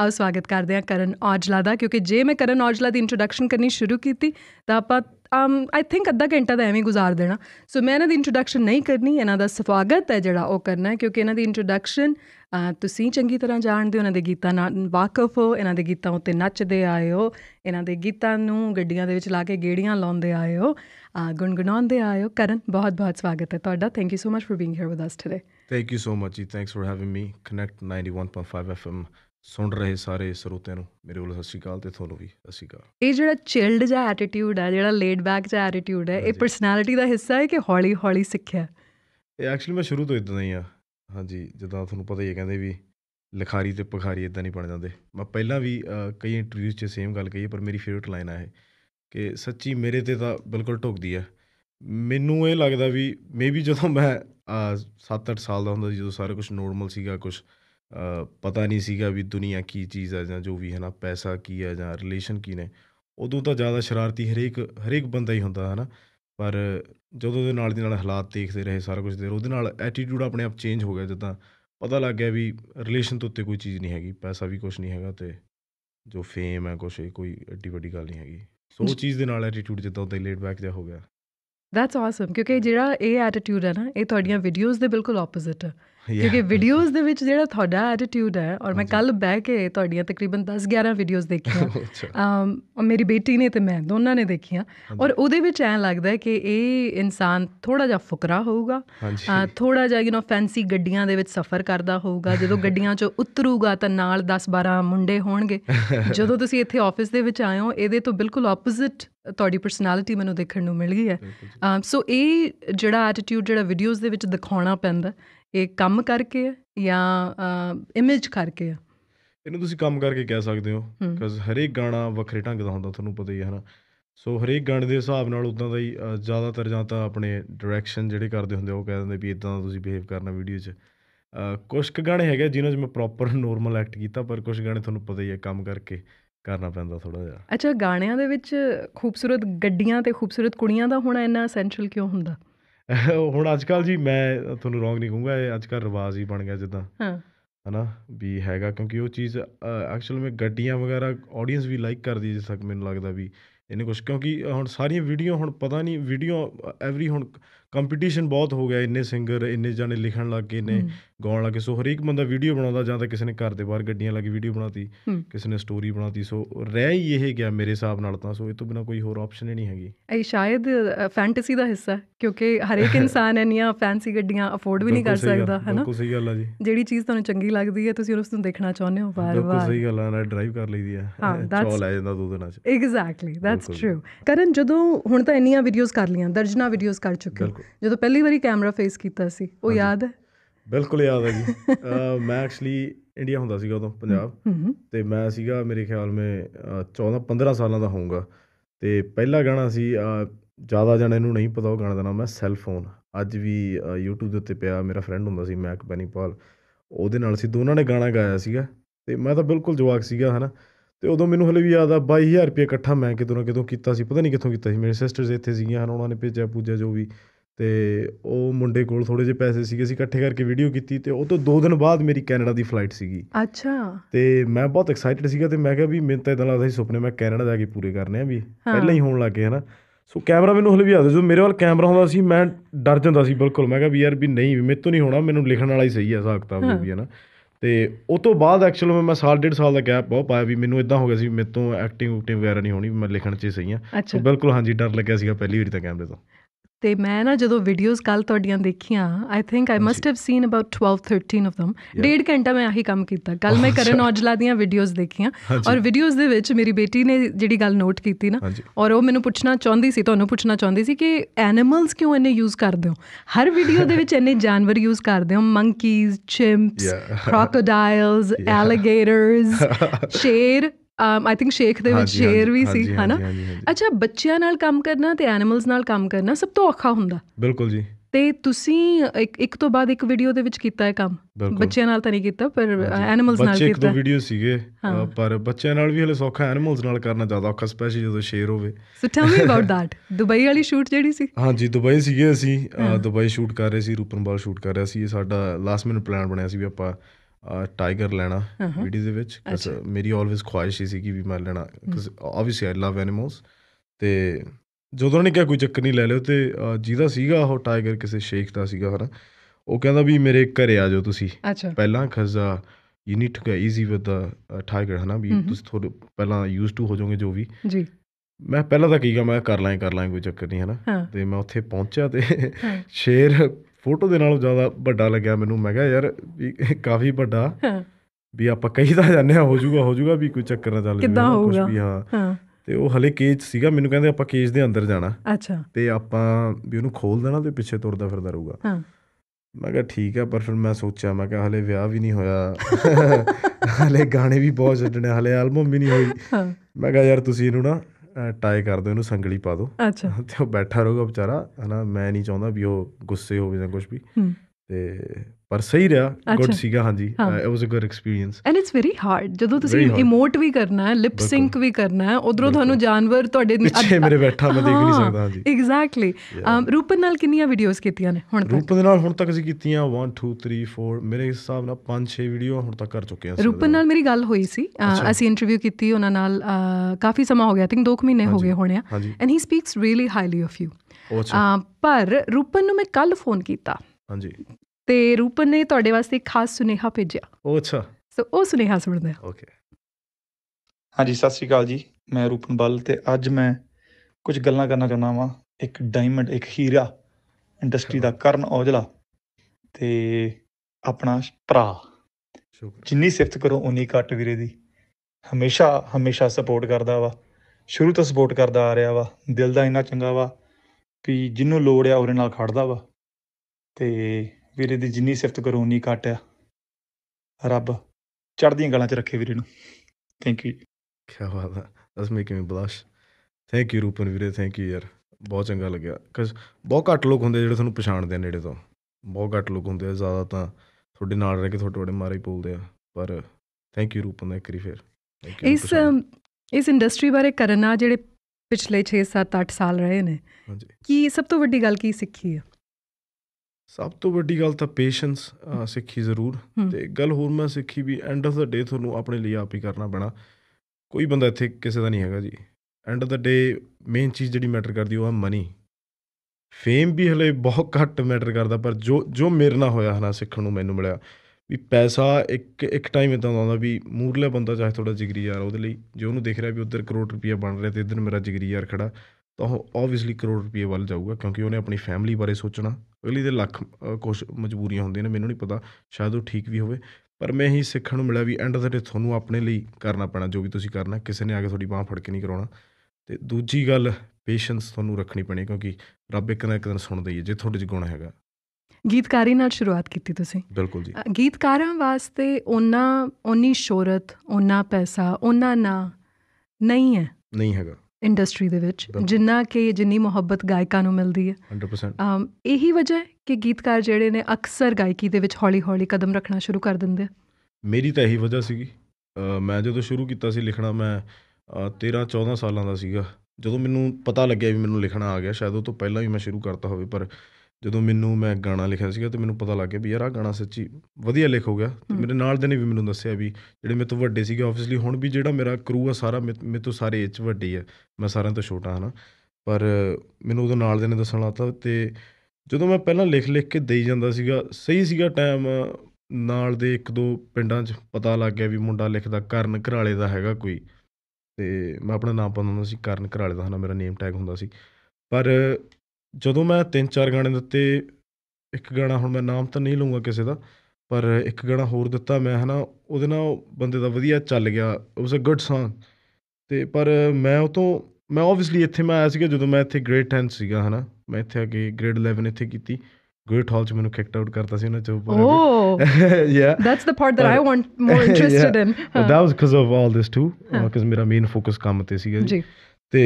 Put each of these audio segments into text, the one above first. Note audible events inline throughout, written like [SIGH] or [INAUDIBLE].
ਆਓ ਸਵਾਗਤ ਕਰਦੇ ਹਾਂ ਕਰਨ ਔਜਲਾ ਦਾ ਕਿਉਂਕਿ ਜੇ ਮੈਂ ਕਰਨ ਔਜਲਾ ਦੀ ਇੰਟਰੋਡਕਸ਼ਨ ਕਰਨੀ ਸ਼ੁਰੂ ਕੀਤੀ ਤਾਂ ਆਪਾਂ um ਆਈ ਥਿੰਕ ਅੱਧਾ ਘੰਟਾ ਤਾਂ ਐਵੇਂ ਗੁਜ਼ਾਰ ਦੇਣਾ ਸੋ ਮੈਂ ਇਹਨਾਂ ਦੀ ਇੰਟਰੋਡਕਸ਼ਨ ਨਹੀਂ ਕਰਨੀ ਇਹਨਾਂ ਦਾ ਸਵਾਗਤ ਹੈ ਜਿਹੜਾ ਉਹ ਕਰਨਾ ਹੈ ਕਿਉਂਕਿ ਇਹਨਾਂ ਦੀ ਇੰਟਰੋਡਕਸ਼ਨ ਤੁਸੀਂ ਚੰਗੀ ਤਰ੍ਹਾਂ ਜਾਣਦੇ ਹੋ ਇਹਨਾਂ ਦੇ ਗੀਤਾਂ ਨਾਲ ਵਾਕਫ ਹੋ ਇਹਨਾਂ ਦੇ ਗੀਤਾਂ ਉੱਤੇ ਨੱਚਦੇ ਆਏ ਹੋ ਇਹਨਾਂ ਦੇ ਗੀਤਾਂ ਨੂੰ ਗੱਡੀਆਂ ਦੇ ਵਿੱਚ ਲਾ ਕੇ ਗੇੜੀਆਂ ਲਾਉਂਦੇ ਆਏ ਹੋ ਗੁੰਗਣਾਉਂਦੇ ਆਏ ਹੋ ਕਰਨ ਬਹੁਤ ਬਹੁਤ ਸਵਾਗਤ ਹੈ ਤੁਹਾਡਾ thank you so much for being here with us today thank you so much ਜੀ thanks for having me connect 91.5 FM ਸੁਣ ਰਹੇ ਸਾਰੇ ਸਰੋਤਿਆਂ ਨੂੰ ਮੇਰੇ ਵੱਲੋਂ ਸਤਿ ਸ਼੍ਰੀ ਅਕਾਲ ਤੇ ਤੁਹਾਨੂੰ ਵੀ ਸਤਿ ਸ਼੍ਰੀ ਅਕਾਲ ਇਹ ਜਿਹੜਾ ਚਿਲਡ ਜਿਹਾ ਐਟੀਟਿਊਡ ਆ ਜਿਹੜਾ ਲੇਡ ਬੈਕ ਜਿਹਾ ਐਟੀਟਿਊਡ ਹੈ ਇਹ ਪਰਸਨੈਲਿਟੀ ਦਾ ਹਿੱਸਾ ਹੈ ਕਿ ਹੌਲੀ ਹੌਲੀ ਸਿੱਖਿਆ ਇਹ ਐਕਚੁਅਲੀ ਮੈਂ ਸ਼ੁਰੂ ਤੋਂ ਇਦਾਂ ਹੀ ਆ ਹਾਂਜੀ ਜਦੋਂ ਤੁਹਾਨੂੰ ਪਤਾ ਹੀ ਹੈ ਕਹਿੰਦੇ ਵੀ ਲਿਖਾਰੀ ਤੇ ਪਖਾਰੀ ਇਦਾਂ ਨਹੀਂ ਬਣ ਜਾਂਦੇ ਮੈਂ ਪਹਿਲਾਂ ਵੀ ਕਈ ਇੰਟਰਵਿਊਜ਼ 'ਚ ਸੇਮ ਗੱਲ ਕਹੀ ਪਰ ਮੇਰੀ ਫੇਵਰਿਟ ਲਾਈਨ ਆ ਇਹ ਕਿ ਸੱਚੀ ਮੇਰੇ ਤੇ ਤਾਂ ਬਿਲਕੁਲ ਢੋਕਦੀ ਆ ਮੈਨੂੰ ਇਹ ਲੱਗਦਾ ਵੀ ਮੇਬੀ ਜਦੋਂ ਮੈਂ 7-8 ਸਾਲ ਦਾ ਹੁੰਦਾ ਸੀ ਜਦੋਂ ਸਾਰਾ ਕੁਝ ਨੋਰਮਲ ਸੀਗਾ ਕੁਝ ਪਤਾ ਨਹੀਂ ਸੀਗਾ ਵੀ ਦੁਨੀਆ ਕੀ ਚੀਜ਼ ਆ ਜਾਂ ਜੋ ਵੀ ਹੈ ਨਾ ਪੈਸਾ ਕੀ ਆ ਜਾਂ ਰਿਲੇਸ਼ਨ ਕੀ ਨੇ ਉਦੋਂ ਤਾਂ ਜ਼ਿਆਦਾ ਸ਼ਰਾਰਤੀ ਹਰੇਕ ਹਰੇਕ ਬੰਦਾ ਹੀ ਹੁੰਦਾ ਹੈ ਨਾ ਪਰ ਜਦੋਂ ਦੇ ਨਾਲ ਦੀ ਨਾਲ ਹਾਲਾਤ ਦੇਖਦੇ ਰਹੇ ਸਾਰਾ ਕੁਝ ਦੇ ਉਹਦੇ ਨਾਲ ਐਟੀਟਿਊਡ ਆਪਣੇ ਆਪ ਚੇਂਜ ਹੋ ਗਿਆ ਜਦੋਂ ਪਤਾ ਲੱਗ ਗਿਆ ਵੀ ਰਿਲੇਸ਼ਨ ਤੋਂ ਉੱਤੇ ਕੋਈ ਚੀਜ਼ ਨਹੀਂ ਹੈਗੀ ਪੈਸਾ ਵੀ ਕੁਝ ਨਹੀਂ ਹੈਗਾ ਤੇ ਜੋ ਫੇਮ ਹੈ ਕੁਝ ਕੋਈ ਏਡੀ ਵੱਡੀ ਗੱਲ ਨਹੀਂ ਹੈਗੀ ਸੋ ਉਹ ਚੀਜ਼ ਦੇ ਨਾਲ ਐਟੀਟਿਊਡ ਜਿੱਦਾਂ ਉਹਦਾ ਲੇਟ ਬੈਕ ਜਿਹਾ ਹੋ ਗਿਆ ਦੈਟਸ ਆਸਮ ਕਿਉਂਕਿ ਜਿਹੜਾ ਇਹ ਐਟੀਟਿਊਡ ਹੈ ਨਾ ਇਹ ਤੁਹਾਡੀਆਂ ਵੀਡੀਓਜ਼ ਦੇ ਬਿਲਕੁਲ ਆਪੋਜ਼ਿਟ ਹੈ ਕਿਉਂਕਿ ਵੀਡੀਓਜ਼ ਦੇ ਵਿੱਚ ਜਿਹੜਾ ਤੁਹਾਡਾ ਐਟੀਟਿਊਡ ਹੈ ਔਰ ਮੈਂ ਕੱਲ ਬਹਿ ਕੇ ਤੁਹਾਡੀਆਂ ਤਕਰੀਬਨ 10 11 ਵੀਡੀਓਜ਼ ਦੇਖੀਆਂ [LAUGHS] ਅਮ ਮੇਰੀ ਬੇਟੀ ਨੇ ਤੇ ਮੈਂ ਦੋਨਾਂ ਨੇ ਦੇਖੀਆਂ ਔਰ ਉਹਦੇ ਵਿੱਚ ਐਂ ਲੱਗਦਾ ਹੈ ਕਿ ਇਹ ਇਨਸਾਨ ਥੋੜਾ ਜਿਹਾ ਫੁਕਰਾ ਹੋਊਗਾ ਥੋੜਾ ਜਿਹਾ ਯੂ نو ਫੈਂਸੀ ਗੱਡੀਆਂ ਦੇ ਵਿੱਚ ਸਫ਼ਰ ਕਰਦਾ ਹੋਊਗਾ ਜਦੋਂ [LAUGHS] ਗੱਡੀਆਂ 'ਚੋਂ ਉਤਰੂਗਾ ਤਾਂ ਨਾਲ 10 12 ਮੁੰਡੇ ਹੋਣਗੇ [LAUGHS] ਜਦੋਂ ਤੁਸੀਂ ਇੱਥੇ ਆਫਿਸ ਦੇ ਵਿੱਚ ਆਏ ਹੋ ਇਹਦੇ ਤੋਂ ਬਿਲਕੁਲ ਆਪੋਜ਼ਿਟ ਤੁਹਾਡੀ ਪਰਸਨੈਲਿਟੀ ਮੈਨੂੰ ਦੇਖਣ ਨੂੰ ਮਿਲ ਗਈ ਹੈ ਸੋ ਇਹ ਜਿਹੜਾ ਐਟੀਟਿਊਡ ਜਿਹੜਾ ਵੀਡੀਓਜ਼ ਦੇ ਵਿੱਚ ਦਿਖਾਉਣਾ ਪੈਂਦਾ ਇਹ ਕੰਮ ਕਰਕੇ ਆ ਜਾਂ ਇਮੇਜ ਕਰਕੇ ਆ ਇਹਨੂੰ ਤੁਸੀਂ ਕੰਮ ਕਰਕੇ ਕਹਿ ਸਕਦੇ ਹੋ ਬਿਕਾਜ਼ ਹਰੇਕ ਗਾਣਾ ਵੱਖਰੇ ਢੰਗ ਦਾ ਹੁੰਦਾ ਤੁਹਾਨੂੰ ਪਤਾ ਹੀ ਹੈ ਹਨਾ ਸੋ ਹਰੇਕ ਗਾਣੇ ਦੇ ਹਿਸਾਬ ਨਾਲ ਉਦਾਂ ਦਾ ਹੀ ਜ਼ਿਆਦਾਤਰ ਜਾਂ ਤਾਂ ਆਪਣੇ ਡਾਇਰੈਕਸ਼ਨ ਜਿਹੜੇ ਕਰਦੇ ਹੁੰਦੇ ਉਹ ਕਹਿ ਦਿੰਦੇ ਵੀ ਇਦਾਂ ਤੁਸੀਂ ਬਿਹੇਵ ਕਰਨਾ ਵੀਡੀਓ 'ਚ ਕੁਝ ਕੁ ਗਾਣੇ ਹੈਗੇ ਜਿਨ੍ਹਾਂ 'ਚ ਮੈਂ ਪ੍ਰੋਪਰ ਨੋਰਮਲ ਐਕਟ ਕੀਤਾ ਪਰ ਕੁਝ ਗਾਣੇ ਤੁਹਾਨੂੰ ਪਤਾ ਹੀ ਹੈ ਕੰਮ ਕਰਕੇ ਕਰਨਾ ਪੈਂਦਾ ਥੋੜਾ ਜਿਹਾ ਅੱਛਾ ਗਾਣਿਆਂ ਦੇ ਵਿੱਚ ਖੂਬਸੂਰਤ ਗੱਡੀਆਂ ਤੇ ਖੂਬਸੂਰਤ ਕੁੜੀਆਂ ਦਾ ਹੋਣਾ ਇੰਨਾ ਐਸੈਂਸ਼ੀਅਲ ਕਿਉਂ ਹੁੰਦਾ [LAUGHS] ਹੁਣ ਅੱਜ ਜੀ ਮੈਂ ਤੁਹਾਨੂੰ ਰੋਂਗ ਨਹੀਂ ਕਹੂੰਗਾ ਇਹ ਅੱਜ-ਕੱਲ੍ਹ ਰਿਵਾਜ਼ ਹੀ ਬਣ ਗਿਆ ਜਿੱਦਾਂ। ਹਾਂ। ਹਨਾ ਵੀ ਹੈਗਾ ਕਿਉਂਕਿ ਉਹ ਚੀਜ਼ ਐਕਚੁਅਲ ਮੈਂ ਗੱਡੀਆਂ ਵਗੈਰਾ ਆਡੀਅנס ਵੀ ਲਾਈਕ ਕਰਦੀ ਜਿਸ ਤੱਕ ਮੈਨੂੰ ਲੱਗਦਾ ਵੀ ਇਹਨੇ ਕੁਝ ਕਿਉਂਕਿ ਹੁਣ ਸਾਰੀਆਂ ਵੀਡੀਓ ਹੁਣ ਪਤਾ ਨਹੀਂ ਵੀਡੀਓ ਐਵਰੀ ਹੁਣ ਕੰਪੀਟੀਸ਼ਨ ਬਹੁਤ ਹੋ ਗਿਆ ਇੰਨੇ ਸਿੰਗਰ ਇੰਨੇ ਜਣੇ ਲਿਖਣ ਲੱਗ ਗਏ ਨੇ ਗਾਉਣ ਲੱਗੇ ਸੋ ਹਰੇਕ ਬੰਦਾ ਵੀਡੀਓ ਬਣਾਉਂਦਾ ਜਾਂ ਤਾਂ ਕਿਸੇ ਨੇ ਘਰ ਦੇ ਬਾਹਰ ਗੱਡੀਆਂ ਲਾ ਕੇ ਵੀਡੀਓ ਬਣਾਤੀ ਕਿਸੇ ਨੇ ਸਟੋਰੀ ਬਣਾਤੀ ਸੋ ਰਹਿ ਹੀ ਇਹ ਗਿਆ ਮੇਰੇ ਹਿਸਾਬ ਨਾਲ ਤਾਂ ਸੋ ਇਹ ਤੋਂ ਬਿਨਾ ਕੋਈ ਹੋਰ ਆਪਸ਼ਨ ਹੀ ਨਹੀਂ ਹੈਗੀ ਇਹ ਸ਼ਾਇਦ ਫੈਂਟਸੀ ਦਾ ਹਿੱਸਾ ਕਿਉਂਕਿ ਹਰੇਕ ਇਨਸਾਨ ਇੰਨੀਆਂ ਫੈਂਸੀ ਗੱਡੀਆਂ ਅਫੋਰਡ ਵੀ ਨਹੀਂ ਕਰ ਸਕਦਾ ਹੈ ਨਾ ਬਿਲਕੁਲ ਸਹੀ ਗੱਲ ਆ ਜੀ ਜਿਹੜੀ ਚੀਜ਼ ਤੁਹਾਨੂੰ ਚੰਗੀ ਲੱਗਦੀ ਹੈ ਤੁਸੀਂ ਉਸ ਨੂੰ ਦੇਖਣਾ ਚਾਹੁੰਦੇ ਹੋ ਵਾਰ-ਵਾਰ ਬਿਲਕੁਲ ਸਹੀ ਗੱਲ ਆ ਡਰਾਈਵ ਕਰ ਲਈਦੀ ਆ [LAUGHS] ਚੌਲ ਆ ਜਾਂਦਾ ਦੋ ਦਿਨਾਂ ਚ ਐਗਜ਼ੈਕਟਲੀ ਦੈਟਸ ਟਰੂ ਕਰਨ ਜਦੋਂ ਹੁਣ ਤਾਂ ਇੰਨੀਆਂ ਵੀਡੀਓਜ਼ ਕਰ ਲੀਆਂ ਦਰਜਨਾ ਵੀਡੀਓਜ਼ ਕਰ ਚੁੱਕੇ ਹੋ ਜਦੋਂ ਪਹਿਲੀ ਵਾਰੀ ਕੈਮਰਾ ਫੇਸ ਕੀਤਾ ਸੀ ਉਹ ਯਾਦ ਹੈ ਬਿਲਕੁਲ ਯਾਦ ਹੈ ਜੀ ਮੈਂ ਐਕਚੁਅਲੀ ਇੰਡੀਆ ਹੁੰਦਾ ਸੀਗਾ ਉਦੋਂ ਪੰਜਾਬ ਤੇ ਮੈਂ ਸੀਗਾ ਮੇਰੇ ਖਿਆਲ ਮੇ 14 15 ਸਾਲਾਂ ਦਾ ਹੋਊਗਾ ਤੇ ਪਹਿਲਾ ਗਾਣਾ ਸੀ ਜਿਆਦਾ ਜਣੇ ਨੂੰ ਨਹੀਂ ਪਤਾ ਉਹ ਗਾਣੇ ਦਾ ਨਾਮ ਹੈ ਫੋਨ ਅੱਜ ਵੀ YouTube ਦੇ ਉੱਤੇ ਪਿਆ ਮੇਰਾ ਫਰੈਂਡ ਹੁੰਦਾ ਸੀ ਮੈਕ ਬੈਨੀਪਾਲ ਉਹਦੇ ਨਾਲ ਸੀ ਦੋਨਾਂ ਨੇ ਗਾਣਾ ਗਾਇਆ ਸੀਗਾ ਤੇ ਮੈਂ ਤਾਂ ਬਿਲਕੁਲ ਜਵਾਕ ਸੀਗਾ ਹਨਾ ਤੇ ਉਦੋਂ ਮੈਨੂੰ ਹਲੇ ਵੀ ਯਾਦ ਆ 22000 ਰੁਪਏ ਇਕੱਠਾ ਮੈਂ ਕਿਦੋਂ ਕਿਦੋਂ ਕੀਤਾ ਸੀ ਪਤਾ ਨਹੀਂ ਕਿੱਥੋਂ ਕੀਤਾ ਸੀ ਮੇਰੇ ਸਿਸਟਰਸ ਇੱਥੇ ਸੀਗੀਆਂ ਹਨ ਉਹਨਾਂ ਨੇ ਭੇਜਿਆ ਪੂਜਾ ਜੋ ਵੀ ਤੇ ਉਹ ਮੁੰਡੇ ਕੋਲ ਥੋੜੇ ਜਿਹੇ ਪੈਸੇ ਸੀਗੇ ਅਸੀਂ ਇਕੱਠੇ ਕਰਕੇ ਵੀਡੀਓ ਕੀਤੀ ਤੇ ਉਹ ਤੋਂ ਦੋ ਦਿਨ ਬਾਅਦ ਮੇਰੀ ਕੈਨੇਡਾ ਦੀ ਫਲਾਈਟ ਸੀਗੀ ਅੱਛਾ ਤੇ ਮੈਂ ਬਹੁਤ ਐਕਸਾਈਟਡ ਸੀਗਾ ਤੇ ਮੈਂ ਕਿਹਾ ਵੀ ਮੈਨੂੰ ਤਾਂ ਇਦਾਂ ਲੱਗਦਾ ਸੀ ਸੁਪਨੇ ਮੈਂ ਕੈਨੇਡਾ ਜਾ ਕੇ ਪੂਰੇ ਕਰਨੇ ਆ ਵੀ ਪਹਿਲਾਂ ਹੀ ਹੋਣ ਲੱਗੇ ਹਨਾ ਸੋ ਕੈਮਰਾ ਮੈਨੂੰ ਹਲੇ ਵੀ ਆਦੇ ਜੋ ਮੇਰੇ ਵੱਲ ਕੈਮਰਾ ਹੁੰਦਾ ਸੀ ਮੈਂ ਡਰ ਜਾਂਦਾ ਸੀ ਬਿਲਕੁਲ ਮੈਂ ਕਿਹਾ ਵੀ ਯਾਰ ਵੀ ਨਹੀਂ ਮੇਰੇ ਤੋਂ ਨਹੀਂ ਹੋਣਾ ਮੈਨੂੰ ਲਿਖਣ ਵਾਲਾ ਹੀ ਸਹੀ ਹੈ ਹਿਸਾਬ ਕਿਤਾਬ ਵੀ ਹੈ ਨਾ ਤੇ ਉਹ ਤੋਂ ਬਾਅਦ ਐਕਚੁਅਲ ਮੈਂ ਸਾਲ ਡੇਢ ਸਾਲ ਦਾ ਗੈਪ ਬਹੁਤ ਪਾਇਆ ਵੀ ਮੈਨੂੰ ਇਦਾਂ ਹੋ ਗਿਆ ਸੀ ਮੇਰੇ ਤੋਂ ਐਕਟਿੰਗ ਉਕਟਿੰਗ ਵਗੈਰਾ ਨਹੀਂ ਹੋਣੀ ਮੈਂ ਲਿਖਣ 'ਚ ਸਹੀ ਆ ਬਿਲਕੁਲ ਹਾਂਜੀ ਡਰ ਲੱਗਿਆ ਸੀਗਾ ਪਹਿਲੀ ਵਾਰੀ ਤਾਂ ਕੈਮਰੇ ਤੋਂ ਤੇ ਮੈਂ ਨਾ ਜਦੋਂ ਵੀਡੀਓਜ਼ ਕੱਲ ਤੁਹਾਡੀਆਂ ਦੇਖੀਆਂ I think I must have seen about 12 13 of them ਡੇਢ ਘੰਟਾ ਮੈਂ ਆਹੀ ਕੰਮ ਕੀਤਾ ਕੱਲ ਮੈਂ [LAUGHS] ਕਰਨ ਔਜਲਾ ਦੀਆਂ ਵੀਡੀਓਜ਼ ਦੇਖੀਆਂ ਔਰ ਵੀਡੀਓਜ਼ ਦੇ ਵਿੱਚ ਮੇਰੀ ਬੇਟੀ ਨੇ ਜਿਹੜੀ ਗੱਲ ਨੋਟ ਕੀਤੀ ਨਾ ਔਰ ਉਹ ਮੈਨੂੰ ਪੁੱਛਣਾ ਚਾਹੁੰਦੀ ਸੀ ਤੁਹਾਨੂੰ ਪੁੱਛਣਾ ਚਾਹੁੰਦੀ ਸੀ ਕਿ ਐਨੀਮਲਸ ਕਿਉਂ ਇੰਨੇ ਯੂਜ਼ ਕਰਦੇ ਹੋ ਹਰ ਵੀਡੀਓ ਦੇ ਵਿੱਚ ਇੰਨੇ ਜਾਨਵਰ ਯੂਜ਼ ਕਰਦੇ ਹੋ ਮੰਕੀਜ਼ ਚਿੰਪਸ ਕ੍ਰੋਕੋਡਾਈਲਸ ਐਲੀਗੇਟਰਸ ਸ਼ੇਰ ਆਈ ਥਿੰਕ ਸ਼ੇਖ ਦੇ ਵਿੱਚ ਸ਼ੇਰ ਵੀ ਸੀ ਹਨਾ ਅੱਛਾ ਬੱਚਿਆਂ ਨਾਲ ਕੰਮ ਕਰਨਾ ਤੇ ਐਨੀਮਲਸ ਨਾਲ ਕੰਮ ਕਰਨਾ ਸਭ ਤੋਂ ਔਖਾ ਹੁੰਦਾ ਬਿਲਕੁਲ ਜੀ ਤੇ ਤੁਸੀਂ ਇੱਕ ਇੱਕ ਤੋਂ ਬਾਅਦ ਇੱਕ ਵੀਡੀਓ ਦੇ ਵਿੱਚ ਕੀਤਾ ਹੈ ਕੰਮ ਬੱਚਿਆਂ ਨਾਲ ਤਾਂ ਨਹੀਂ ਕੀਤਾ ਪਰ ਐਨੀਮਲਸ ਨਾਲ ਕੀਤਾ ਬੱਚੇ ਇੱਕ ਦੋ ਵੀਡੀਓ ਸੀਗੇ ਪਰ ਬੱਚਿਆਂ ਨਾਲ ਵੀ ਹਲੇ ਸੌਖਾ ਐਨੀਮਲਸ ਨਾਲ ਕਰਨਾ ਜ਼ਿਆਦਾ ਔਖਾ ਸਪੈਸ਼ਲੀ ਜਦੋਂ ਸ਼ੇਰ ਹੋਵੇ so tell me about that Dubai ਵਾਲੀ ਸ਼ੂਟ ਜਿਹੜੀ ਸੀ ਹਾਂਜੀ ਦੁਬਈ ਸੀਗੇ ਅਸੀਂ ਦੁਬਈ ਸ਼ੂਟ ਕਰ ਰਹੇ ਸੀ ਰੂਪਨਵਾਲ ਸ਼ੂਟ ਕਰ ਰਿਹਾ ਸੀ ਇਹ ਸਾਡਾ ਲਾਸਟ ਮਿੰਟ ਪਲਾਨ ਬਣਿਆ ਸੀ ਵੀ ਆਪਾਂ ਟਾਈਗਰ ਲੈਣਾ ਵੀਡੀਓ ਦੇ ਵਿੱਚ ਮੇਰੀ ਆਲਵੇਸ ਖੁਆਇਸ਼ ਸੀ ਕਿ ਵੀ ਮੈਂ ਲੈਣਾ ਆਬਵੀਅਸਲੀ ਆਈ ਲਵ ਐਨੀਮਲਸ ਤੇ ਜਦੋਂ ਉਹਨੇ ਕਿਹਾ ਕੋਈ ਚੱਕਰ ਨਹੀਂ ਲੈ ਲਿਓ ਤੇ ਜਿਹਦਾ ਸੀਗਾ ਉਹ ਟਾਈਗਰ ਕਿਸੇ ਸ਼ੇਖ ਦਾ ਸੀਗਾ ਹਨਾ ਉਹ ਕਹਿੰਦਾ ਵੀ ਮੇਰੇ ਘਰੇ ਆ ਜਾਓ ਤੁਸੀਂ ਪਹਿਲਾਂ ਖਜ਼ਾ you need to go easy with the tiger ਹਨਾ ਵੀ ਤੁਸੀਂ ਥੋੜਾ ਪਹਿਲਾਂ ਯੂਜ਼ ਟੂ ਹੋ ਜਾਓਗੇ ਜੋ ਵੀ ਜੀ ਮੈਂ ਪਹਿਲਾਂ ਤਾਂ ਕੀ ਕਹਾਂ ਮੈਂ ਕਰ ਲਾਂ ਕਰ ਲਾਂ ਕੋਈ ਚੱਕਰ ਨਹੀਂ ਹਨਾ ਤੇ ਮੈਂ ਉੱਥੇ ਪਹੁੰਚਿਆ ਤੇ ਸ਼ੇਰ ਫੋਟੋ ਦੇ ਨਾਲੋਂ ਜ਼ਿਆਦਾ ਵੱਡਾ ਲੱਗਿਆ ਮੈਨੂੰ ਮੈਂ ਕਿਹਾ ਯਾਰ ਵੀ ਕਾਫੀ ਵੱਡਾ ਵੀ ਆਪਾਂ ਕਹੀ ਤਾਂ ਜਾਂਦੇ ਆ ਹੋ ਜਾਊਗਾ ਹੋ ਜਾਊਗਾ ਵੀ ਕੋਈ ਚੱਕਰ ਨਾ ਚੱਲ ਜਾਵੇ ਕੁਝ ਵੀ ਹਾਂ ਤੇ ਉਹ ਹਲੇ ਕੇਜ ਸੀਗਾ ਮੈਨੂੰ ਕਹਿੰਦੇ ਆਪਾਂ ਕੇਜ ਦੇ ਅੰਦਰ ਜਾਣਾ ਅੱਛਾ ਤੇ ਆਪਾਂ ਵੀ ਉਹਨੂੰ ਖੋਲ ਦੇਣਾ ਤੇ ਪਿੱਛੇ ਤੁਰਦਾ ਫਿਰਦਾ ਰਹੂਗਾ ਹਾਂ ਮੈਂ ਕਿਹਾ ਠੀਕ ਆ ਪਰ ਫਿਰ ਮੈਂ ਸੋਚਿਆ ਮੈਂ ਕਿਹਾ ਹਲੇ ਵਿਆਹ ਵੀ ਨਹੀਂ ਹੋਇਆ [LAUGHS] ਹਲੇ ਗਾਣੇ ਵੀ ਬਹੁਤ ਛੱਡਣੇ ਹਲੇ ਐਲਬਮ ਵੀ ਨਹੀਂ ਹੋਈ ਹਾਂ ਮੈਂ ਕਿਹਾ ਯਾਰ ਤੁਸੀਂ ਇਹਨੂੰ ਨਾ ਟਾਈ ਕਰ ਦਿਓ ਇਹਨੂੰ ਸੰਗਲੀ ਪਾ ਦਿਓ ਅੱਛਾ [LAUGHS] ਤੇ ਉਹ ਬੈਠਾ ਰਹੂਗਾ ਵਿਚਾਰਾ ਹਨਾ ਮੈਂ ਨਹੀਂ ਚਾਹੁੰਦਾ ਵੀ ਉਹ ਗੁੱਸੇ ਹੋਵੇ ਜਾਂ ਕੁਝ ਵੀ ਤੇ ਪਰ ਸਹੀ ਰਿਹਾ ਗੁੱਡ ਸੀਗਾ ਹਾਂਜੀ it was a good experience and it's very hard ਜਦੋਂ ਤੁਸੀਂ ਇਮੋਟ ਵੀ ਕਰਨਾ ਹੈ ਲਿਪ ਸਿੰਕ ਵੀ ਕਰਨਾ ਹੈ ਉਧਰੋਂ ਤੁਹਾਨੂੰ ਜਾਨਵਰ ਤੁਹਾਡੇ ਪਿੱਛੇ ਮੇਰੇ ਬੈਠਾ ਮੈਂ ਦੇਖ ਨਹੀਂ ਸਕਦਾ ਹਾਂਜੀ ਐਗਜ਼ੈਕਟਲੀ ਰੂਪਨ ਨਾਲ ਕਿੰਨੀਆਂ ਵੀਡੀਓਜ਼ ਕੀਤੀਆਂ ਨੇ ਹੁਣ ਤੱਕ ਰੂਪਨ ਦੇ ਨਾਲ ਹੁਣ ਤੱਕ ਅਸੀਂ ਕੀਤੀਆਂ 1 2 3 4 ਮੇਰੇ ਹਿਸਾਬ ਨਾਲ 5-6 ਵੀਡੀਓ ਹੁਣ ਤੱਕ ਕਰ ਚੁੱਕੇ ਹਾਂ ਰੂਪਨ ਨਾਲ ਮੇਰੀ ਗੱਲ ਹੋਈ ਸੀ ਅਸੀਂ ਇੰਟਰਵਿਊ ਕੀਤੀ ਉਹਨਾਂ ਨਾਲ ਕਾਫੀ ਸਮਾਂ ਹੋ ਗਿਆ ਆਈ ਥਿੰਕ 2 ਮਹੀਨੇ ਹੋ ਗਏ ਹੋਣੇ ਆ and he speaks really highly of you ਪਰ ਰੂਪਨ ਨੂੰ ਮੈਂ ਕੱਲ ਫੋਨ ਕੀਤਾ ਹਾਂਜੀ ਤੇ ਰੂਪਨ ਨੇ ਤੁਹਾਡੇ ਵਾਸਤੇ ਇੱਕ ਖਾਸ ਸੁਨੇਹਾ ਭੇਜਿਆ ਉਹ ਅੱਛਾ ਸੋ ਉਹ ਸੁਨੇਹਾ ਸੁਣਦੇ ਹਾਂ ਓਕੇ ਹਾਂਜੀ ਸਤਿ ਸ਼੍ਰੀ ਅਕਾਲ ਜੀ ਮੈਂ ਰੂਪਨ ਬੱਲ ਤੇ ਅੱਜ ਮੈਂ ਕੁਝ ਗੱਲਾਂ ਕਰਨਾ ਚਾਹੁੰਦਾ ਵਾਂ ਇੱਕ ਡਾਇਮੰਡ ਇੱਕ ਹੀਰਾ ਇੰਡਸਟਰੀ ਦਾ ਕਰਨ ਔਜਲਾ ਤੇ ਆਪਣਾ ਭਰਾ ਜਿੰਨੀ ਸਿਫਤ ਕਰੋ ਉਨੀ ਘੱਟ ਵੀਰੇ ਦੀ ਹਮੇਸ਼ਾ ਹਮੇਸ਼ਾ ਸਪੋਰਟ ਕਰਦਾ ਵਾ ਸ਼ੁਰੂ ਤੋਂ ਸਪੋਰਟ ਕਰਦਾ ਆ ਰਿਹਾ ਵਾ ਦਿਲ ਦਾ ਇੰਨਾ ਚੰਗਾ ਵਾ ਕਿ ਜਿੰਨੂੰ ਲੋੜ ਆ ਉਹਦੇ ਨਾਲ ਖੜਦਾ ਵਾ ਤੇ ਵੀਰੇ ਦੀ ਜਿੰਨੀ ਸਿਫਤ ਕਰੋ ਉਨੀ ਘਟ ਆ ਰੱਬ ਚੜ੍ਹਦੀਆਂ ਗੱਲਾਂ 'ਚ ਰੱਖੇ ਵੀਰੇ ਨੂੰ ਥੈਂਕ ਯੂ ਕੀ ਬਾਤ ਹੈ ਦਸ make me blush thank you Rupan ਵੀਰੇ ਥੈਂਕ ਯੂ ਯਾਰ ਬਹੁਤ ਚੰਗਾ ਲੱਗਿਆ ਕਿਉਂਕਿ ਬਹੁਤ ਘੱਟ ਲੋਕ ਹੁੰਦੇ ਜਿਹੜੇ ਤੁਹਾਨੂੰ ਪਛਾਣਦੇ ਆ ਨੇੜੇ ਤੋਂ ਬਹੁਤ ਘੱਟ ਲੋਕ ਹੁੰਦੇ ਆ ਜ਼ਿਆਦਾ ਤਾਂ ਤੁਹਾਡੇ ਨਾਲ ਰਹਿ ਕੇ ਤੁਹਾਡੇ ਵੜੇ ਮਾਰੇ ਬੋਲਦੇ ਆ ਪਰ ਥੈਂਕ ਯੂ ਰੂਪਨ ਦਾ ਕਰੀ ਫੇਰ ਇਸ ਇਸ ਇੰਡਸਟਰੀ ਬਾਰੇ ਕਰਨਾ ਜਿਹੜੇ ਪਿਛਲੇ 6 7 8 ਸਾਲ ਰਹੇ ਨੇ ਹਾਂਜੀ ਕੀ ਸਭ ਤੋਂ ਵੱਡੀ ਗੱਲ ਕੀ ਸਿੱਖੀ ਹੈ ਸਭ ਤੋਂ ਵੱਡੀ ਗੱਲ ਤਾਂ ਪੇਸ਼ੈਂਸ ਸਿੱਖੀ ਜ਼ਰੂਰ ਤੇ ਗੱਲ ਹੋਰ ਮੈਂ ਸਿੱਖੀ ਵੀ ਐਂਡ ਆਫ ਦਾ ਡੇ ਤੁਹਾਨੂੰ ਆਪਣੇ ਲਈ ਆਪ ਹੀ ਕਰਨਾ ਪੈਣਾ ਕੋਈ ਬੰਦਾ ਇੱਥੇ ਕਿਸੇ ਦਾ ਨਹੀਂ ਹੈਗਾ ਜੀ end of the day main ਚੀਜ਼ ਜਿਹੜੀ ਮੈਟਰ ਕਰਦੀ ਉਹ ਹੈ ਮਨੀ ਫੇਮ ਵੀ ਹਲੇ ਬਹੁਤ ਘੱਟ ਮੈਟਰ ਕਰਦਾ ਪਰ ਜੋ ਜੋ ਮੇਰੇ ਨਾਲ ਹੋਇਆ ਹਨਾ ਸਿੱਖਣ ਨੂੰ ਮੈਨੂੰ ਮਿਲਿਆ ਵੀ ਪੈਸਾ ਇੱਕ ਇੱਕ ਟਾਈਮ ਇਦਾਂ ਆਉਂਦਾ ਵੀ ਮੂਰਲੇ ਬੰਦਾ ਚਾਹੇ ਥੋੜਾ ਜਿਗਰੀ ਯਾਰ ਉਹਦੇ ਲਈ ਜੇ ਉਹਨੂੰ ਦੇਖ ਰਿਹਾ ਵੀ ਉਧਰ ਕਰੋੜ ਰੁਪਏ ਬਣ ਰਿਹਾ ਤੇ ਇਧਰ ਮੇਰਾ ਜਿਗਰੀ ਯਾਰ ਖੜਾ ਤਾਂ ਉਹ ਆਬਵੀਅਸਲੀ ਕਰੋੜ ਰੁਪਏ ਵੱਲ ਜਾਊਗਾ ਕਿਉਂਕਿ ਉਹਨੇ ਆਪਣੀ ਫੈਮਿਲੀ ਬਾਰੇ ਸੋਚਣਾ ਅਗਲੀ ਦੇ ਲੱਖ ਕੁਝ ਮਜਬੂਰੀਆਂ ਹੁੰਦੀਆਂ ਨੇ ਮੈਨੂੰ ਨਹੀਂ ਪਤਾ ਸ਼ਾਇਦ ਉਹ ਠੀਕ ਵੀ ਹੋਵੇ ਪਰ ਮੈਂ ਹੀ ਸਿੱਖਣ ਨੂੰ ਮਿਲਿਆ ਵੀ ਐਂਡ ਦਾ ਡੇ ਤੁਹਾਨੂੰ ਆਪਣੇ ਲਈ ਕਰਨਾ ਪੈਣਾ ਜੋ ਵੀ ਤੁਸੀਂ ਕਰਨਾ ਕਿਸੇ ਨੇ ਆ ਕੇ ਤੁਹਾਡੀ ਬਾਹ ਫੜ ਕੇ ਨਹੀਂ ਕਰਾਉਣਾ ਤੇ ਦੂਜੀ ਗੱਲ ਪੇਸ਼ੈਂਸ ਤੁਹਾਨੂੰ ਰੱਖਣੀ ਪੈਣੀ ਕਿਉਂਕਿ ਰੱਬ ਇੱਕ ਨਾ ਇੱਕ ਦਿਨ ਸੁਣਦਾ ਹੀ ਹੈ ਜੇ ਤੁਹਾਡੇ 'ਚ ਗੁਣ ਹੈਗਾ ਗੀਤਕਾਰੀ ਨਾਲ ਸ਼ੁਰੂਆਤ ਕੀਤੀ ਤੁਸੀਂ ਬਿਲਕੁਲ ਜੀ ਗੀਤਕਾਰਾਂ ਵਾਸਤੇ ਉਹਨਾਂ ਉਨੀ ਸ਼ੋਹਰਤ ਉਹਨਾਂ ਪੈਸਾ ਉਹਨਾਂ ਨਾ ਨਹੀਂ ਹੈ ਨਹੀਂ ਹੈਗਾ ਇੰਡਸਟਰੀ ਦੇ ਵਿੱਚ ਜਿੰਨਾ ਕਿ ਜਿੰਨੀ ਮੁਹੱਬਤ ਗਾਇਕਾਂ ਨੂੰ ਮਿਲਦੀ ਹੈ 100% ਇਹੀ ਵਜ੍ਹਾ ਹੈ ਕਿ ਗੀਤਕਾਰ ਜਿਹੜੇ ਨੇ ਅਕਸਰ ਗਾਇਕੀ ਦੇ ਵਿੱਚ ਹੌਲੀ-ਹੌਲੀ ਕਦਮ ਰੱਖਣਾ ਸ਼ੁਰੂ ਕਰ ਦਿੰਦੇ ਮੇਰੀ ਤਾਂ ਇਹੀ ਵਜ੍ਹਾ ਸੀਗੀ ਮੈਂ ਜਦੋਂ ਸ਼ੁਰੂ ਕੀਤਾ ਸੀ ਲਿਖਣਾ ਮੈਂ 13 14 ਸਾਲਾਂ ਦਾ ਸੀਗਾ ਜਦੋਂ ਮੈਨੂੰ ਪਤਾ ਲੱਗਿਆ ਵੀ ਮੈਨੂੰ ਲਿਖਣਾ ਆ ਗਿਆ ਸ਼ਾਇਦ ਉਹ ਤੋਂ ਪਹਿਲਾਂ ਵੀ ਮੈਂ ਸ਼ੁਰੂ ਕਰਤਾ ਹੋਵੇ ਪਰ ਜਦੋਂ ਮੈਨੂੰ ਮੈਂ ਗਾਣਾ ਲਿਖਿਆ ਸੀਗਾ ਤੇ ਮੈਨੂੰ ਪਤਾ ਲੱਗ ਗਿਆ ਵੀ ਯਾਰ ਆ ਗਾਣਾ ਸੱਚੀ ਵਧੀਆ ਲਿਖ ਹੋ ਗਿਆ ਤੇ ਮੇਰੇ ਨਾਲ ਦੇ ਨੇ ਵੀ ਮੈਨੂੰ ਦੱਸਿਆ ਵੀ ਜਿਹੜੇ ਮੇਰੇ ਤੋਂ ਵੱਡੇ ਸੀਗੇ ਆਬਵੀਅਸਲੀ ਹੁਣ ਵੀ ਜਿਹੜਾ ਮੇਰਾ ਕਰੂ ਆ ਸਾਰਾ ਮੇਰੇ ਤੋਂ ਸਾਰੇ ਏਜ ਵੱਡੇ ਆ ਮੈਂ ਸਾਰਿਆਂ ਤੋਂ ਛੋਟਾ ਹਾਂ ਪਰ ਮੈਨੂੰ ਉਹਦੇ ਨਾਲ ਦੇ ਨੇ ਦੱਸਣ ਤਾਂ ਤੇ ਜਦੋਂ ਮੈਂ ਪਹਿਲਾਂ ਲਿਖ ਲਿਖ ਕੇ ਦੇਈ ਜਾਂਦਾ ਸੀਗਾ ਸਹੀ ਸੀਗਾ ਟਾਈਮ ਨਾਲ ਦੇ ਇੱਕ ਦੋ ਪਿੰਡਾਂ 'ਚ ਪਤਾ ਲੱਗ ਗਿਆ ਵੀ ਮੁੰਡਾ ਲਿਖਦਾ ਕਰਨ ਘਰਾਲੇ ਦਾ ਹੈਗਾ ਕੋਈ ਤੇ ਮੈਂ ਆਪਣਾ ਨਾਮ ਪਾਉਂਦਾ ਹੁੰਦਾ ਸੀ ਕਰਨ ਘਰਾਲੇ ਦਾ ਹਨਾ ਮੇਰਾ ਨੇਮ ਟੈਗ ਹੁੰਦਾ ਸੀ ਪਰ ਜਦੋਂ ਮੈਂ ਤਿੰਨ ਚਾਰ ਗਾਣੇ ਦਿੱਤੇ ਇੱਕ ਗਾਣਾ ਹੁਣ ਮੈਂ ਨਾਮ ਤਾਂ ਨਹੀਂ ਲਊਂਗਾ ਕਿਸੇ ਦਾ ਪਰ ਇੱਕ ਗਾਣਾ ਹੋਰ ਦਿੱਤਾ ਮੈਂ ਹਨਾ ਉਹਦੇ ਨਾਲ ਉਹ ਬੰਦੇ ਦਾ ਵਧੀਆ ਚੱਲ ਗਿਆ ਉਸ ਅ ਗੁੱਡ Song ਤੇ ਪਰ ਮੈਂ ਉਹ ਤੋਂ ਮੈਂ ਆਬਵੀਅਸਲੀ ਇੱਥੇ ਮੈਂ ਆਇਆ ਸੀਗਾ ਜਦੋਂ ਮੈਂ ਇੱਥੇ ਗ੍ਰੇਡ 10 ਸੀਗਾ ਹਨਾ ਮੈਂ ਇੱਥੇ ਆ ਕੇ ਗ੍ਰੇਡ 11 ਇੱਥੇ ਕੀਤੀ ਗ੍ਰੇਟ ਹਾਲ ਚ ਮੈਨੂੰ ਕਿਕਡ ਆਊਟ ਕਰਤਾ ਸੀ ਉਹਨਾਂ ਚ oh yeah that's the part that I want more interested in that was because of all this too because ਮੇਰਾ ਮੇਨ ਫੋਕਸ ਕੰਮ ਤੇ ਸੀਗਾ ਜੀ ਤੇ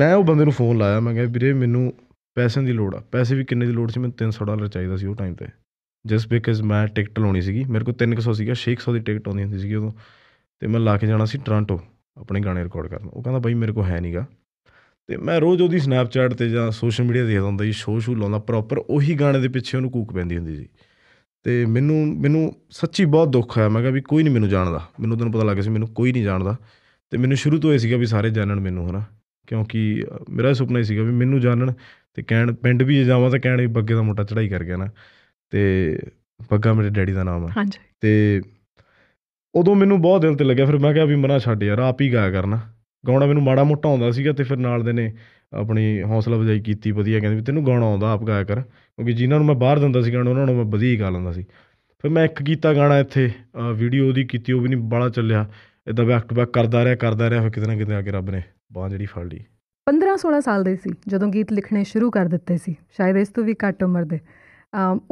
ਮੈਂ ਉਹ ਬੰਦੇ ਨੂੰ ਫੋਨ ਲਾਇਆ ਮੈਂ ਕਿਹਾ ਵੀਰੇ ਮੈਨੂੰ ਪੈਸਿਆਂ ਦੀ ਲੋੜ ਆ ਪੈਸੇ ਵੀ ਕਿੰਨੇ ਦੀ ਲੋੜ ਸੀ ਮੈਨੂੰ 300 ਡਾਲਰ ਚਾਹੀਦਾ ਸੀ ਉਹ ਟਾਈਮ ਤੇ ਜਸਟ ਬਿਕਾਜ਼ ਮੈਂ ਟਿਕਟ ਲਾਉਣੀ ਸੀਗੀ ਮੇਰੇ ਕੋਲ 300 ਸੀਗਾ 600 ਦੀ ਟਿਕਟ ਆਉਂਦੀ ਹੁੰਦੀ ਸੀਗੀ ਉਦੋਂ ਤੇ ਮੈਂ ਲਾ ਕੇ ਜਾਣਾ ਸੀ ਟ੍ਰਾਂਟੋ ਆਪਣੇ ਗਾਣੇ ਰਿਕਾਰਡ ਕਰਨ ਉਹ ਕਹਿੰਦਾ ਬਾਈ ਮੇਰੇ ਕੋਲ ਹੈ ਨਹੀਂਗਾ ਤੇ ਮੈਂ ਰੋਜ਼ ਉਹਦੀ ਸਨੈਪਚੈਟ ਤੇ ਜਾਂ ਸੋਸ਼ਲ ਮੀਡੀਆ ਦੇਖਦਾ ਹੁੰਦਾ ਜੀ ਸ਼ੋਅ ਸ਼ੂ ਲਾਉਂਦਾ ਪ੍ਰੋਪਰ ਉਹੀ ਗਾਣੇ ਦੇ ਪਿੱਛੇ ਉਹਨੂੰ ਕੂਕ ਪੈਂਦੀ ਹੁੰਦੀ ਸੀ ਤੇ ਮੈਨੂੰ ਮੈਨੂੰ ਸੱਚੀ ਬਹੁਤ ਦੁੱਖ ਆ ਮੈਂ ਕਿਹਾ ਵੀ ਕੋਈ ਨਹੀਂ ਮੈਨੂੰ ਜਾਣਦਾ ਮੈਨੂੰ ਉਦੋਂ ਪਤਾ ਲੱਗ ਗਿਆ ਸੀ ਮੈਨੂੰ ਕੋਈ ਨਹੀਂ ਜਾਣਦਾ ਤੇ ਮੈਨੂੰ ਸ਼ੁਰੂ ਤੋਂ ਇਹ ਸੀਗਾ ਵੀ ਸਾਰੇ ਜਾਣਣ ਮੈਨੂੰ ਹਨਾ ਕਿਉਂਕਿ ਮੇਰਾ ਸੁਪਨਾ ਹੀ ਸੀਗਾ ਵੀ ਮੈਨੂੰ ਜਾਣਨ ਤੇ ਕਹਿਣ ਪਿੰਡ ਵੀ ਜਾਵਾਂ ਤਾਂ ਕਹਿਣ ਵੀ ਬੱਗੇ ਦਾ ਮੁੰਡਾ ਚੜਾਈ ਕਰ ਗਿਆ ਨਾ ਤੇ ਬੱਗਾ ਮੇਰੇ ਡੈਡੀ ਦਾ ਨਾਮ ਆ ਤੇ ਉਦੋਂ ਮੈਨੂੰ ਬਹੁਤ ਦਿਲ ਤੇ ਲੱਗਿਆ ਫਿਰ ਮੈਂ ਕਿਹਾ ਵੀ ਮਨਾ ਛੱਡ ਯਾਰ ਆਪ ਹੀ ਗਾਇਆ ਕਰਨਾ ਗਾਉਣਾ ਮੈਨੂੰ ਮਾੜਾ ਮੋਟਾ ਆਉਂਦਾ ਸੀਗਾ ਤੇ ਫਿਰ ਨਾਲ ਦੇ ਨੇ ਆਪਣੀ ਹੌਸਲਾ ਵਜਾਈ ਕੀਤੀ ਵਧੀਆ ਕਹਿੰਦੇ ਵੀ ਤੈਨੂੰ ਗਾਉਣਾ ਆਉਂਦਾ ਆਪ ਗਾਇਆ ਕਰ ਕਿਉਂਕਿ ਜਿਨ੍ਹਾਂ ਨੂੰ ਮੈਂ ਬਾਹਰ ਦਿੰਦਾ ਸੀ ਗਾਣਾ ਉਹਨਾਂ ਨੂੰ ਮੈਂ ਵਧੀਆ ਹੀ ਗਾ ਲੈਂਦਾ ਸੀ ਫਿਰ ਮੈਂ ਇੱਕ ਕੀਤਾ ਗਾਣਾ ਇੱਥੇ ਵੀਡੀਓ ਉਹਦੀ ਕੀਤੀ ਉਹ ਵੀ ਨਹੀਂ ਬੜਾ ਚੱਲਿਆ ਇਦਾਂ ਬੈਕ ਟੂ ਬੈਕ ਕਰਦਾ ਰਿਹਾ ਕਰਦਾ ਰਿਹਾ ਫਿਰ ਕਿਤੇ ਨਾ ਕਿਤੇ ਆ ਕੇ ਰੱਬ ਨੇ ਬਾਹ ਜਿਹੜੀ ਫੜ ਲਈ 15-16 ਸਾਲ ਦੇ ਸੀ ਜਦੋਂ ਗੀਤ ਲਿਖਣੇ ਸ਼ੁਰੂ ਕਰ ਦਿੱਤੇ ਸੀ ਸ਼ਾਇਦ ਇਸ ਤੋਂ ਵੀ ਘੱਟ ਉਮਰ ਦੇ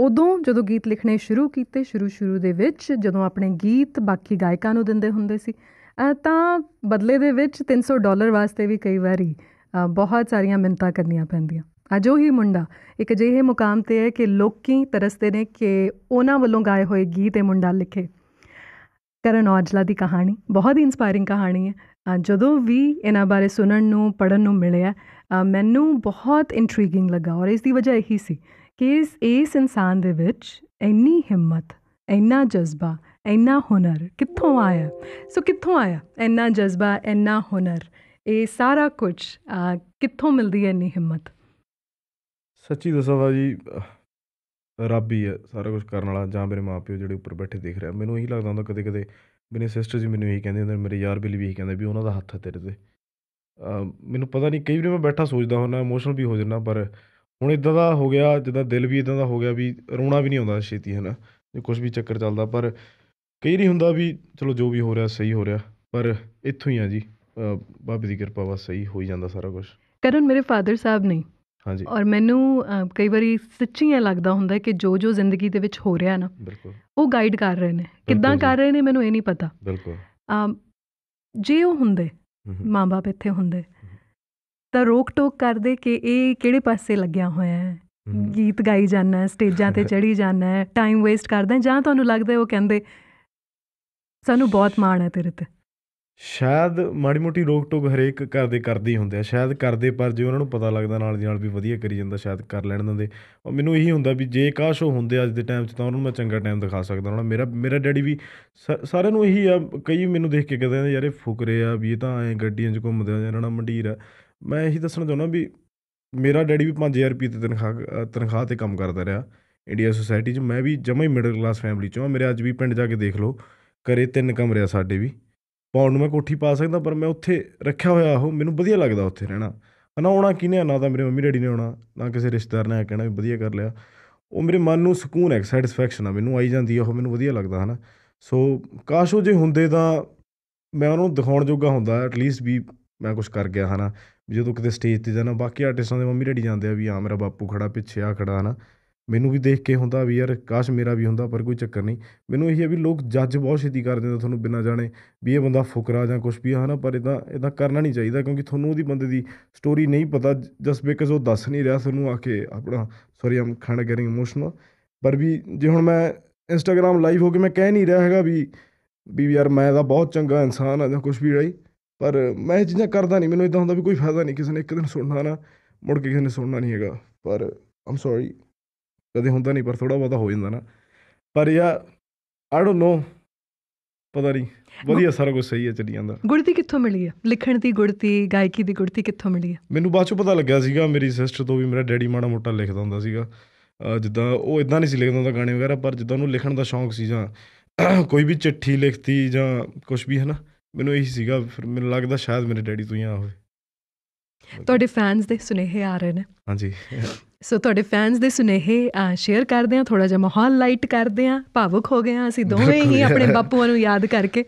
ਉਦੋਂ ਜਦੋਂ ਗੀਤ ਲਿਖਣੇ ਸ਼ੁਰੂ ਕੀਤੇ ਸ਼ੁਰੂ ਸ਼ੁਰੂ ਦੇ ਵਿੱਚ ਜਦੋਂ ਆਪਣੇ ਗੀਤ ਬਾਕੀ ਗਾਇਕਾਂ ਨੂੰ ਦਿੰਦੇ ਹੁੰਦੇ ਸੀ ਤਾਂ ਬਦਲੇ ਦੇ ਵਿੱਚ 300 ਡਾਲਰ ਵਾਸਤੇ ਵੀ ਕਈ ਵਾਰੀ ਬਹੁਤ ਸਾਰੀਆਂ ਮਿੰਤਾ ਕਰਨੀਆਂ ਪੈਂਦੀਆਂ ਅਜੋ ਹੀ ਮੁੰਡਾ ਇੱਕ ਅਜਿਹੇ ਮੁਕਾਮ ਤੇ ਹੈ ਕਿ ਲੋਕੀ ਤਰਸਦੇ ਨੇ ਕਿ ਉਹਨਾਂ ਵੱਲੋਂ ਗਾਏ ਹੋਏ ਗੀਤ ਇਹ ਮੁੰਡਾ ਲਿਖੇ ਕਰਨ ਔਜਲਾ ਦੀ ਕਹਾਣੀ ਬਹੁਤ ਹੀ ਇਨਸਪਾਇਰਿੰਗ ਕਹਾਣੀ ਹੈ ਜਦੋਂ ਵੀ ਇਹਨਾਂ ਬਾਰੇ ਸੁਣਨ ਨੂੰ ਪੜਨ ਨੂੰ ਮਿਲਿਆ ਮੈਨੂੰ ਬਹੁਤ ਇੰਟ੍ਰੀਗਿੰਗ ਲੱਗਾ ਔਰ ਇਸ ਦੀ ਵਜ੍ਹਾ ਇਹੀ ਸੀ ਕਿ ਇਸ ਇਸ ਇਨਸਾਨ ਦੇ ਵਿੱਚ ਇੰਨੀ ਹਿੰਮਤ ਇੰਨਾ ਜਜ਼ਬਾ ਇੰਨਾ ਹੁਨਰ ਕਿੱਥੋਂ ਆਇਆ ਸੋ ਕਿੱਥੋਂ ਆਇਆ ਇੰਨਾ ਜਜ਼ਬਾ ਇੰਨਾ ਹੁਨਰ ਇਹ ਸਾਰਾ ਕੁਝ ਕਿੱਥੋਂ ਮਿਲਦੀ ਹੈ ਇੰਨੀ ਹਿੰਮਤ ਸੱਚੀ ਦੱਸਾਂ ਬਾਜੀ ਰੱਬ ਹੀ ਹੈ ਸਾਰਾ ਕੁਝ ਕਰਨ ਵਾਲਾ ਜਾਂ ਮੇਰੇ ਮਾਪਿਓ ਜਿਹੜੇ ਉੱਪਰ ਬੈਠੇ ਦੇਖ ਰਿਹਾ ਮੈਨੂੰ ਇਹੀ ਲੱਗਦਾ ਹੁੰਦਾ ਕਦੇ ਕਦੇ ਮੇਰੇ ਸਿਸਟਰ ਜੀ ਮੈਨੂੰ ਇਹੀ ਕਹਿੰਦੇ ਹੁੰਦੇ ਮੇਰੇ ਯਾਰ ਬਿਲ ਵੀ ਇਹੀ ਕਹਿੰਦਾ ਵੀ ਉਹਨਾਂ ਦਾ ਹੱਥ ਹੈ ਤੇਰੇ 'ਤੇ ਮੈਨੂੰ ਪਤਾ ਨਹੀਂ ਕਈ ਵਾਰ ਮੈਂ ਬੈਠਾ ਸੋਚਦਾ ਹੁੰਦਾ ਇਮੋਸ਼ਨਲ ਵੀ ਹੋ ਜਾਂਦਾ ਪਰ ਹੁਣ ਇਦਾਂ ਦਾ ਹੋ ਗਿਆ ਜਿੱਦਾਂ ਦਿਲ ਵੀ ਇਦਾਂ ਦਾ ਹੋ ਗਿਆ ਵੀ ਰੋਣਾ ਵੀ ਨਹੀਂ ਆਉਂਦਾ ਛੇਤੀ ਹਨਾ ਤੇ ਜੇ ਕੁਝ ਵੀ ਚੱਕਰ ਚੱਲਦਾ ਪਰ ਕਈ ਨਹੀਂ ਹੁੰਦਾ ਵੀ ਚਲੋ ਜੋ ਵੀ ਹੋ ਰਿਹਾ ਸਹੀ ਹੋ ਰਿਹਾ ਪਰ ਇੱਥੋਂ ਹੀ ਆ ਜੀ ਬਾਬੇ ਦੀ ਕਿਰਪਾ ਵਾ ਸਹੀ ਹੋ ਹੀ ਜਾਂਦਾ ਸਾਰਾ ਕੁਝ ਕਰਨ ਮੇਰੇ ਫਾਦਰ ਸਾਹਿਬ ਨਹੀਂ ਹਾਂਜੀ ਔਰ ਮੈਨੂੰ ਕਈ ਵਾਰੀ ਸੱਚੀ ਲੱਗਦਾ ਹੁੰਦਾ ਕਿ ਜੋ ਜੋ ਜ਼ਿੰਦਗੀ ਦੇ ਵਿੱਚ ਹੋ ਰਿਹਾ ਨਾ ਬਿਲਕੁਲ ਉਹ ਗਾਈਡ ਕਰ ਰਹੇ ਨੇ ਕਿੱਦਾਂ ਕਰ ਰਹੇ ਨੇ ਮੈਨੂੰ ਇਹ ਨਹੀਂ ਪਤਾ ਬਿਲਕੁਲ ਜੇ ਉਹ ਹੁੰਦੇ ਮਾਂ-ਬਾਪ ਇੱਥੇ ਹੁੰਦੇ ਤਾਂ ਰੋਕ-ਟੋਕ ਕਰਦੇ ਕਿ ਇਹ ਕਿਹੜੇ ਪਾਸੇ ਲੱਗਿਆ ਹੋਇਆ ਹੈ ਗੀਤ ਗਾਈ ਜਾਣਾ ਹੈ ਸਟੇਜਾਂ ਤੇ ਚੜੀ ਜਾਣਾ ਹੈ ਟਾਈਮ ਵੇਸਟ ਕਰਦੇ ਜਾਂ ਤੁਹਾਨੂੰ ਲੱਗਦਾ ਉਹ ਕਹਿੰਦੇ ਸਾਨੂੰ ਬਹੁਤ ਮਾਣ ਹੈ ਤੇਰੇ ਤੇ ਸ਼ਾਇਦ ਮਾੜੀ ਮੋਟੀ ਰੋਕ ਟੋਕ ਹਰੇਕ ਘਰ ਦੇ ਕਰਦੇ ਹੁੰਦੇ ਆ ਸ਼ਾਇਦ ਕਰਦੇ ਪਰ ਜੇ ਉਹਨਾਂ ਨੂੰ ਪਤਾ ਲੱਗਦਾ ਨਾਲ ਦੀ ਨਾਲ ਵੀ ਵਧੀਆ ਕਰੀ ਜਾਂਦਾ ਸ਼ਾਇਦ ਕਰ ਲੈਣ ਦਿੰਦੇ ਉਹ ਮੈਨੂੰ ਇਹੀ ਹੁੰਦਾ ਵੀ ਜੇ ਕਾਸ਼ ਉਹ ਹੁੰਦੇ ਅੱਜ ਦੇ ਟਾਈਮ 'ਚ ਤਾਂ ਉਹਨਾਂ ਨੂੰ ਮੈਂ ਚੰਗਾ ਟਾਈਮ ਦਿਖਾ ਸਕਦਾ ਹਾਂ ਮੇਰਾ ਮੇਰਾ ਡੈਡੀ ਵੀ ਸਾਰਿਆਂ ਨੂੰ ਇਹੀ ਆ ਕਈ ਮੈਨੂੰ ਦੇਖ ਕੇ ਕਹਿੰਦੇ ਆ ਯਾਰ ਇਹ ਫੁਕਰੇ ਆ ਵੀ ਇਹ ਤਾਂ ਐ ਗੱਡੀਆਂ 'ਚ ਘੁੰਮਦੇ ਆ ਇਹਨਾਂ ਨਾ ਮੰਡੀਰ ਆ ਮੈਂ ਇਹੀ ਦੱਸਣਾ ਚਾਹੁੰਦਾ ਵੀ ਮੇਰਾ ਡੈਡੀ ਵੀ 5000 ਰੁਪਏ ਤੇ ਤਨਖਾਹ ਤਨਖਾਹ ਤੇ ਕੰਮ ਕਰਦਾ ਰਿਹਾ ਇੰਡੀਆ ਸੋਸਾਇਟੀ 'ਚ ਮੈਂ ਵੀ ਜਮਾ ਹੀ ਮਿਡਲ ਕਲਾਸ ਫੈਮਿਲੀ 'ਚੋਂ ਆ ਮੇਰੇ ਅੱਜ ਵੀ ਪਿੰਡ ਜਾ ਕੇ ਦੇਖ ਲਓ ਕਰੇ ਤਿੰਨ ਕਮਰੇ ਆ ਸਾਡੇ ਵੀ ਪਾਉਣ ਨੂੰ ਮੈਂ ਕੋਠੀ ਪਾ ਸਕਦਾ ਪਰ ਮੈਂ ਉੱਥੇ ਰੱਖਿਆ ਹੋਇਆ ਉਹ ਮੈਨੂੰ ਵਧੀਆ ਲੱਗਦਾ ਉੱਥੇ ਰਹਿਣਾ ਹਨਾ ਆਉਣਾ ਕਿਨੇ ਨਾ ਤਾਂ ਮੇਰੇ ਮੰਮੀ ਡੈਡੀ ਨੇ ਆਉਣਾ ਨਾ ਕਿਸੇ ਰਿਸ਼ਤੇਦਾਰ ਨੇ ਆ ਕਹਿਣਾ ਵੀ ਵਧੀਆ ਕਰ ਲਿਆ ਉਹ ਮੇਰੇ ਮਨ ਨੂੰ ਸਕੂਨ ਹੈ ਸੈਟੀਸਫੈਕਸ਼ਨ ਆ ਮੈਨੂੰ ਆਈ ਜਾਂਦੀ ਆ ਉਹ ਮੈਨੂੰ ਵਧੀਆ ਲੱਗਦਾ ਹਨਾ ਸੋ ਕਾਸ਼ ਉਹ ਜੇ ਹੁੰਦੇ ਤਾਂ ਮੈਂ ਉਹਨੂੰ ਦਿਖਾਉਣ ਜੋਗਾ ਹੁੰਦਾ ਐਟ ਲੀਸਟ ਵੀ ਮੈਂ ਕੁਝ ਕਰ ਗਿਆ ਹਨਾ ਜਦੋਂ ਕਿਤੇ ਸਟੇਜ ਤੇ ਜਾਣਾ ਬਾਕੀ ਆਰਟਿਸਟਾਂ ਦੇ ਮੰਮੀ ਡੈਡੀ ਜਾਂਦੇ ਆ ਵੀ ਆ ਮੇਰਾ ਬਾਪੂ ਖੜਾ ਪਿੱਛੇ ਆ ਖੜਾ ਹਨਾ ਮੈਨੂੰ ਵੀ ਦੇਖ ਕੇ ਹੁੰਦਾ ਵੀ ਯਾਰ ਕਾਸ਼ ਮੇਰਾ ਵੀ ਹੁੰਦਾ ਪਰ ਕੋਈ ਚੱਕਰ ਨਹੀਂ ਮੈਨੂੰ ਇਹੀ ਹੈ ਵੀ ਲੋਕ ਜੱਜ ਬਹੁਤ ਛੇਤੀ ਕਰ ਦਿੰਦੇ ਤੁਹਾਨੂੰ ਬਿਨਾਂ ਜਾਣੇ ਵੀ ਇਹ ਬੰਦਾ ਫੁਕਰਾ ਜਾਂ ਕੁਝ ਵੀ ਹਨਾ ਪਰ ਇਦਾਂ ਇਦਾਂ ਕਰਨਾ ਨਹੀਂ ਚਾਹੀਦਾ ਕਿਉਂਕਿ ਤੁਹਾਨੂੰ ਉਹਦੀ ਬੰਦੇ ਦੀ ਸਟੋਰੀ ਨਹੀਂ ਪਤਾ ਜਸ ਬਿਕਾਜ਼ ਉਹ ਦੱਸ ਨਹੀਂ ਰਿਹਾ ਤੁਹਾਨੂੰ ਆ ਕੇ ਆਪਣਾ ਸੌਰੀ ਆਮ ਖਾਂਡ ਗੈਰਿੰਗ ਇਮੋਸ਼ਨਲ ਪਰ ਵੀ ਜੇ ਹੁਣ ਮੈਂ ਇੰਸਟਾਗ੍ਰam ਲਾਈਵ ਹੋ ਕੇ ਮੈਂ ਕਹਿ ਨਹੀਂ ਰਿਹਾ ਹੈਗਾ ਵੀ ਵੀ ਯਾਰ ਮੈਂ ਤਾਂ ਬਹੁਤ ਚੰਗਾ ਇਨਸਾਨ ਆ ਜਾਂ ਕੁਝ ਵੀ ਰਹੀ ਪਰ ਮੈਂ ਇਹ ਚੀਜ਼ਾਂ ਕਰਦਾ ਨਹੀਂ ਮੈਨੂੰ ਇਦਾਂ ਹੁੰਦਾ ਵੀ ਕੋਈ ਫਾਇਦਾ ਨਹੀਂ ਕਿਸੇ ਨੇ ਇੱਕ ਦਿਨ ਸੁਣਨਾ ਨਾ ਮੁੜ ਕੇ ਕਿਸੇ ਨੇ ਸੁਣਨਾ ਨਹੀਂ ਹੈਗਾ ਪਰ ਆਮ ਸੌਰੀ ਕਦੇ ਹੁੰਦਾ ਨਹੀਂ ਪਰ ਥੋੜਾ ਬਹੁਤਾ ਹੋ ਜਾਂਦਾ ਨਾ ਪਰ ਯਾ ਆਈ ਡੋਨਟ ਨੋ ਪਤਾ ਨਹੀਂ ਵਧੀਆ ਸਾਰਾ ਕੁਝ ਸਹੀ ਹੈ ਚੱਲੀ ਜਾਂਦਾ ਗੁੜਤੀ ਕਿੱਥੋਂ ਮਿਲੀ ਹੈ ਲਿਖਣ ਦੀ ਗੁੜਤੀ ਗਾਇਕੀ ਦੀ ਗੁੜਤੀ ਕਿੱਥੋਂ ਮਿਲੀ ਹੈ ਮੈਨੂੰ ਬਾਅਦ ਚ ਪਤਾ ਲੱਗਿਆ ਸੀਗਾ ਮੇਰੀ ਸਿਸਟਰ ਤੋਂ ਵੀ ਮੇਰਾ ਡੈਡੀ ਮਾੜਾ ਮੋਟਾ ਲਿਖਦਾ ਹੁੰਦਾ ਸੀਗਾ ਜਿੱਦਾਂ ਉਹ ਇਦਾਂ ਨਹੀਂ ਸੀ ਲਿਖਦਾ ਹੁੰਦਾ ਗਾਣੇ ਵਗੈਰਾ ਪਰ ਜਿੱਦਾਂ ਉਹਨੂੰ ਲਿਖਣ ਦਾ ਸ਼ੌਂਕ ਸੀ ਜਾਂ [CLEARS THROAT] ਕੋਈ ਵੀ ਚਿੱਠੀ ਲਿਖਤੀ ਜਾਂ ਕੁਝ ਵੀ ਹੈ ਨਾ ਮੈਨੂੰ ਇਹੀ ਸੀਗਾ ਫਿਰ ਮੈਨੂੰ ਲੱਗਦਾ ਸ਼ਾਇਦ ਮੇਰੇ ਡੈਡੀ ਤੋਂ ਹੀ ਆ ਹੋਵੇ ਤੁਹਾਡੇ ਫੈਨਸ ਦੇ ਸੁਨੇਹੇ ਆ ਰਹੇ ਨੇ ਹਾਂਜੀ ਸੋ ਤੁਹਾਡੇ ਫੈਨਸ ਦੇ ਸੁਨੇਹੇ ਸ਼ੇਅਰ ਕਰਦੇ ਆ ਥੋੜਾ ਜਿਹਾ ਮਾਹੌਲ ਲਾਈਟ ਕਰਦੇ ਆ ਭਾਵੁਕ ਹੋ ਗਏ ਆ ਅਸੀਂ ਦੋਵੇਂ ਹੀ ਆਪਣੇ ਬਾਪੂਆਂ ਨੂੰ ਯਾਦ ਕਰਕੇ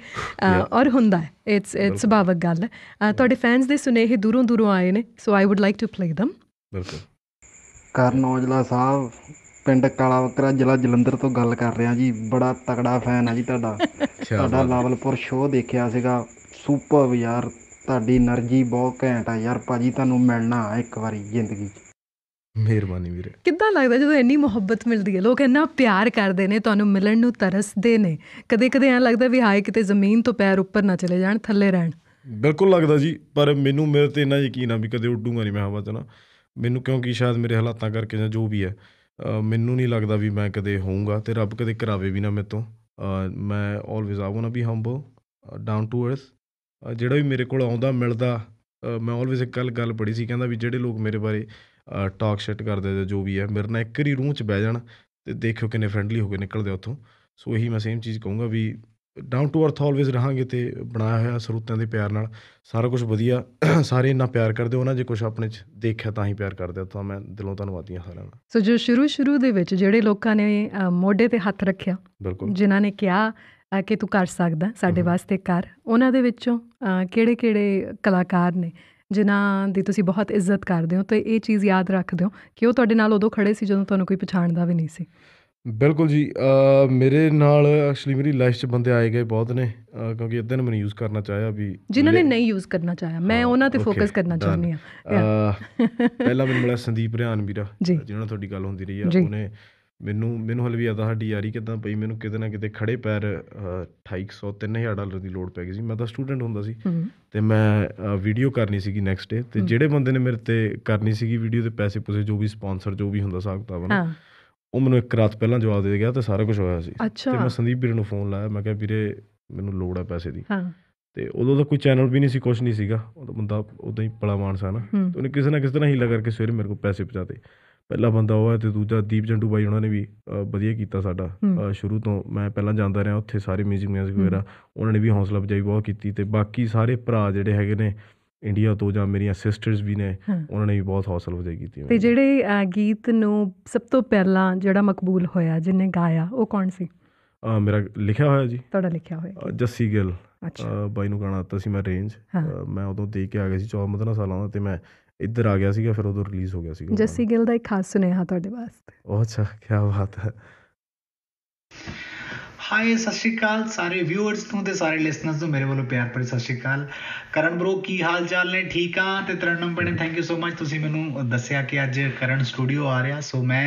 ਔਰ ਹੁੰਦਾ ਹੈ ਇਟਸ ਇਟਸ ਸੁਭਾਵਕ ਗੱਲ ਤੁਹਾਡੇ ਫੈਨਸ ਦੇ ਸੁਨੇਹੇ ਦੂਰੋਂ ਦੂਰੋਂ ਆਏ ਨੇ so I would like to play them ਬਿਲਕੁਲ ਕਰਨ ਔਜਲਾ ਸਾਹਿਬ ਪਿੰਡ ਕਾਲਾ ਬੱਕਰਾ ਜ਼ਿਲ੍ਹਾ ਜਲੰਧਰ ਤੋਂ ਗੱਲ ਕਰ ਰਿਹਾ ਜੀ ਬੜਾ ਤਕੜਾ ਫੈਨ ਆ ਜੀ ਤੁਹਾਡਾ [LAUGHS] ਤੁਹਾਡਾ ਲਾਵਲਪੁਰ ਸ਼ੋਅ ਦੇਖਿਆ ਸੀਗਾ ਸੁਪਰ ਯਾਰ ਤੁਹਾਡੀ એનર્ਜੀ ਬਹੁਤ ਘੈਂਟ ਆ ਯਾਰ ਭਾਜੀ ਤੁਹਾਨੂੰ ਮਿਲਣਾ ਇੱਕ ਵਾਰੀ ਜ਼ਿੰਦਗੀ 'ਚ ਮਿਹਰਬਾਨੀ ਵੀਰੇ ਕਿੱਦਾਂ ਲੱਗਦਾ ਜਦੋਂ ਇੰਨੀ ਮੁਹੱਬਤ ਮਿਲਦੀ ਹੈ ਲੋਕ ਇੰਨਾ ਪਿਆਰ ਕਰਦੇ ਨੇ ਤੁਹਾਨੂੰ ਮਿਲਣ ਨੂੰ ਤਰਸਦੇ ਨੇ ਕਦੇ-ਕਦੇ ਐਂ ਲੱਗਦਾ ਵੀ ਹਾਏ ਕਿਤੇ ਜ਼ਮੀਨ ਤੋਂ ਪੈਰ ਉੱਪਰ ਨਾ ਚਲੇ ਜਾਣ ਥੱਲੇ ਰਹਿਣ ਬਿਲਕੁਲ ਲੱਗਦਾ ਜੀ ਪਰ ਮੈਨੂੰ ਮੇਰੇ ਤੇ ਇੰਨਾ ਯਕੀਨ ਆ ਵੀ ਕਦੇ ਉੱਡੂਗਾ ਨਹੀਂ ਮੈਂ ਹਵਾ 'ਚ ਨਾ ਮੈਨੂੰ ਕਿਉਂਕਿ ਸ਼ਾਇਦ ਮੇਰੇ ਹਾਲਾਤਾਂ ਕਰਕੇ ਜਾਂ ਜੋ ਵੀ ਹੈ ਮੈਨੂੰ ਨਹੀਂ ਲੱਗਦਾ ਵੀ ਮੈਂ ਕਦੇ ਹੋਊਗਾ ਤੇ ਰੱਬ ਕਦੇ ਕਰਾਵੇ ਵੀ ਨਾ ਮੇਰੇ ਤੋਂ ਮੈਂ ਆਲਵੇਜ਼ ਆਵਾਂ ਨਾ ਬੀ ਹੰਬਲ ਡਾਊਨ ਟੂ ਅਰਥ ਜਿਹੜਾ ਵੀ ਮੇਰੇ ਕੋਲ ਆਉਂਦਾ ਮਿਲਦਾ ਮੈਂ ਆਲਵੇਜ਼ ਇੱਕ ਗੱਲ ਗੱਲ ਪੜੀ ਸੀ ਕਹਿੰਦਾ ਵੀ ਜਿਹੜੇ ਲੋਕ ਮੇਰੇ ਬਾਰੇ ਟਾਕ ਸ਼ਿਟ ਕਰਦੇ ਜਾਂ ਜੋ ਵੀ ਹੈ ਮੇਰੇ ਨਾਲ ਇੱਕ ਵਾਰੀ ਰੂਹ 'ਚ ਬਹਿ ਜਾਣ ਤੇ ਦੇਖਿਓ ਕਿੰਨੇ ਫਰੈਂਡਲੀ ਹੋ ਕੇ ਨਿਕਲਦੇ ਉੱਥੋਂ ਸੋ ਇਹੀ ਮੈਂ ਸੇਮ ਚੀਜ਼ ਕਹੂੰਗਾ we down to earth always ਰਹਾਂਗੇ ਤੇ ਬਣਾਇਆ ਹੋਇਆ ਸਰੂਤਿਆਂ ਦੇ ਪਿਆਰ ਨਾਲ ਸਾਰਾ ਕੁਝ ਵਧੀਆ [CLEARS THROAT] ਸਾਰੇ ਇੰਨਾ ਪਿਆਰ ਕਰਦੇ ਉਹਨਾਂ ਜੇ ਕੁਝ ਆਪਣੇ ਚ ਦੇਖਿਆ ਤਾਂ ਹੀ ਪਿਆਰ ਕਰਦੇ ਤਾਂ ਮੈਂ ਦਿਲੋਂ ਧੰਨਵਾਦੀਆਂ ਸਾਰਿਆਂ ਦਾ ਸੋ ਜੋ ਸ਼ੁਰੂ ਸ਼ੁਰੂ ਦੇ ਵਿੱਚ ਜਿਹੜੇ ਲੋਕਾਂ ਨੇ ਮੋਢੇ ਤੇ ਹੱਥ ਰੱਖਿਆ ਜਿਨ੍ਹਾਂ ਨੇ ਕਿਹਾ ਕਿ ਤੂੰ ਕਰ ਸਕਦਾ ਸਾਡੇ ਵਾਸਤੇ ਕਰ ਉਹਨਾਂ ਦੇ ਵਿੱਚੋਂ ਕਿਹੜੇ-ਕਿਹੜੇ ਕਲਾਕਾਰ ਨੇ ਜਿਨ੍ਹਾਂ ਦੀ ਤੁਸੀਂ ਬਹੁਤ ਇੱਜ਼ਤ ਕਰਦੇ ਹੋ ਤੇ ਇਹ ਚੀਜ਼ ਯਾਦ ਰੱਖਦੇ ਹੋ ਕਿ ਉਹ ਤੁਹਾਡੇ ਨਾਲ ਉਦੋਂ ਖੜੇ ਸੀ ਜਦੋਂ ਤੁਹਾਨੂੰ ਕੋਈ ਪਛਾਣਦਾ ਵੀ ਨਹੀਂ ਸੀ ਬਿਲਕੁਲ ਜੀ ਮੇਰੇ ਨਾਲ ਐਕਚੁਅਲੀ ਮੇਰੀ ਲਾਈਫ 'ਚ ਬੰਦੇ ਆਏ ਗਏ ਬਹੁਤ ਨੇ ਕਿਉਂਕਿ ਇਦਾਂ ਨੇ ਮੈਨੂੰ ਯੂਜ਼ ਕਰਨਾ ਚਾਹਿਆ ਵੀ ਜਿਨ੍ਹਾਂ ਨੇ ਨਹੀਂ ਯੂਜ਼ ਕਰਨਾ ਚਾਹਿਆ ਮੈਂ ਉਹਨਾਂ ਤੇ ਫੋਕਸ ਕਰਨਾ ਚਾਹੁੰਦੀ ਆ ਪਹਿਲਾਂ ਮੈਨੂੰ ਮਿਲਿਆ ਸੰਦੀਪ ਰਿਆਨ ਵੀਰਾ [LAUGHS] ਜਿਨ੍ਹਾਂ ਨਾਲ ਤੁਹਾਡੀ ਗੱਲ ਹੁੰਦੀ ਰਹੀ ਆ ਉਹਨੇ ਮੈਨੂੰ ਮੈਨੂੰ ਹਲੇ ਵੀ ਯਾਦ ਆ ਸਾਡੀ ਯਾਰੀ ਕਿੱਦਾਂ ਪਈ ਮੈਨੂੰ ਕਿਤੇ ਨਾ ਕਿਤੇ ਖੜੇ ਪੈਰ 2800 3000 ਡਾਲਰ ਦੀ ਲੋੜ ਪੈ ਗਈ ਸੀ ਮੈਂ ਤਾਂ ਸਟੂਡੈਂਟ ਹੁੰਦਾ ਸੀ ਤੇ ਮੈਂ ਵੀਡੀਓ ਕਰਨੀ ਸੀਗੀ ਨੈਕਸਟ ਡੇ ਤੇ ਜਿਹੜੇ ਬੰਦੇ ਨੇ ਮੇਰੇ ਤੇ ਕਰਨੀ ਸੀਗੀ ਵੀਡੀਓ ਦੇ ਪੈਸੇ ਪੁਸੇ ਜੋ ਵੀ ਸਪਾਂਸਰ ਜੋ ਵੀ ਹੁੰਦਾ ਹਿਸਾਬ ਬਣਾ ਉਹ ਮੈਨੂੰ ਇੱਕ ਰਾਤ ਪਹਿਲਾਂ ਜਵਾਬ ਦੇ ਗਿਆ ਤੇ ਸਾਰਾ ਕੁਝ ਹੋਇਆ ਸੀ ਤੇ ਮੈਂ ਸੰਦੀਪ ਵੀਰ ਨੂੰ ਫੋਨ ਲਾਇਆ ਮੈਂ ਕਿਹਾ ਵੀਰੇ ਮੈਨੂੰ ਲੋੜ ਆ ਪੈਸੇ ਦੀ ਹਾਂ ਤੇ ਉਦੋਂ ਤਾਂ ਕੋਈ ਚੈਨਲ ਵੀ ਨਹੀਂ ਸੀ ਕੁਝ ਨਹੀਂ ਸੀਗਾ ਉਹ ਬੰਦਾ ਉਦਾਂ ਹੀ ਪਲਾ ਮਾਨਸਾ ਨਾ ਤੇ ਉਹਨੇ ਕਿਸੇ ਨਾ ਕਿਸੇ ਤਰ੍ਹਾਂ ਹੀਲਾ ਕਰਕੇ ਸਵੇਰੇ ਮੇਰੇ ਕੋਲ ਪੈਸੇ ਪਹੁੰਚਾਤੇ ਪਹਿਲਾ ਬੰਦਾ ਉਹ ਹੈ ਤੇ ਦੂਜਾ ਦੀਪ ਜੰਡੂ ਬਾਈ ਉਹਨਾਂ ਨੇ ਵੀ ਵਧੀਆ ਕੀਤਾ ਸਾਡਾ ਸ਼ੁਰੂ ਤੋਂ ਮੈਂ ਪਹਿਲਾਂ ਜਾਂਦਾ ਰਿਹਾ ਉੱਥੇ ਸਾਰੇ ਮਿਊਜ਼ਿਕ ਮੈਨਸ ਵਗੈਰਾ ਉਹਨਾਂ ਨੇ ਵੀ ਹੌਸਲਾ ਅਫਜਾਈ ਬਹੁਤ ਕੀਤੀ ਤੇ ਬਾਕੀ ਸਾਰੇ ਭਰਾ ਜਿਹੜੇ ਹੈਗੇ ਨੇ ਇੰਡੀਆ ਤੋਂ ਜਾਂ ਮੇਰੀਆਂ ਸਿਸਟਰਸ ਵੀ ਨੇ ਉਹਨਾਂ ਨੇ ਵੀ ਬਹੁਤ ਹੌਸਲਾ ਅਫਜਾਈ ਕੀਤੀ ਤੇ ਜਿਹੜੇ ਗੀਤ ਨੂੰ ਸਭ ਤੋਂ ਪਹਿਲਾਂ ਜਿਹੜਾ ਮਕਬੂਲ ਹੋਇਆ ਜਿਨੇ ਗਾਇਆ ਉਹ ਕੌਣ ਸੀ ਮੇਰਾ ਲਿਖਿਆ ਹੋਇਆ ਜੀ ਤੁਹਾਡਾ ਲਿਖਿਆ ਹੋਇਆ ਜੱਸੀ ਗਿੱਲ ਅੱਛਾ ਬਾਈ ਨੂੰ ਗਾਣਾ ਦਿੱਤਾ ਸੀ ਮੈਂ ਰੇਂਜ ਮੈਂ ਉਦੋਂ ਦੇ ਕੇ ਆ ਗਿਆ ਸੀ 14 15 ਸਾਲਾਂ ਦਾ ਤੇ ਮੈਂ ਇੱਧਰ ਆ ਗਿਆ ਸੀਗਾ ਫਿਰ ਉਦੋਂ ਰਿਲੀਜ਼ ਹੋ ਗਿਆ ਸੀਗਾ ਜੱਸੀ ਗਿੱਲ ਦਾ ਇੱਕ ਖਾਸ ਸੁਨੇਹਾ ਤੁਹਾਡੇ ਵਾਸਤੇ ਉਹ ਅੱਛਾ ਕੀ ਬਾਤ ਹੈ ਹਾਏ ਸਤਿ ਸ਼੍ਰੀ ਅਕਾਲ ਸਾਰੇ ਵਿਊਅਰਸ ਨੂੰ ਤੇ ਸਾਰੇ ਲਿਸਨਰਸ ਨੂੰ ਮੇਰੇ ਵੱਲੋਂ ਪਿਆਰ ਭਰੀ ਸਤਿ ਸ਼੍ਰੀ ਅਕਾਲ ਕਰਨ ਬ్రో ਕੀ ਹਾਲ ਚਾਲ ਨੇ ਠੀਕ ਆ ਤੇ ਤਰਨਮ ਪਣੇ ਥੈਂਕ ਯੂ ਸੋ ਮਚ ਤੁਸੀਂ ਮੈਨੂੰ ਦੱਸਿਆ ਕਿ ਅੱਜ ਕਰਨ ਸਟੂਡੀਓ ਆ ਰਿਹਾ ਸੋ ਮੈਂ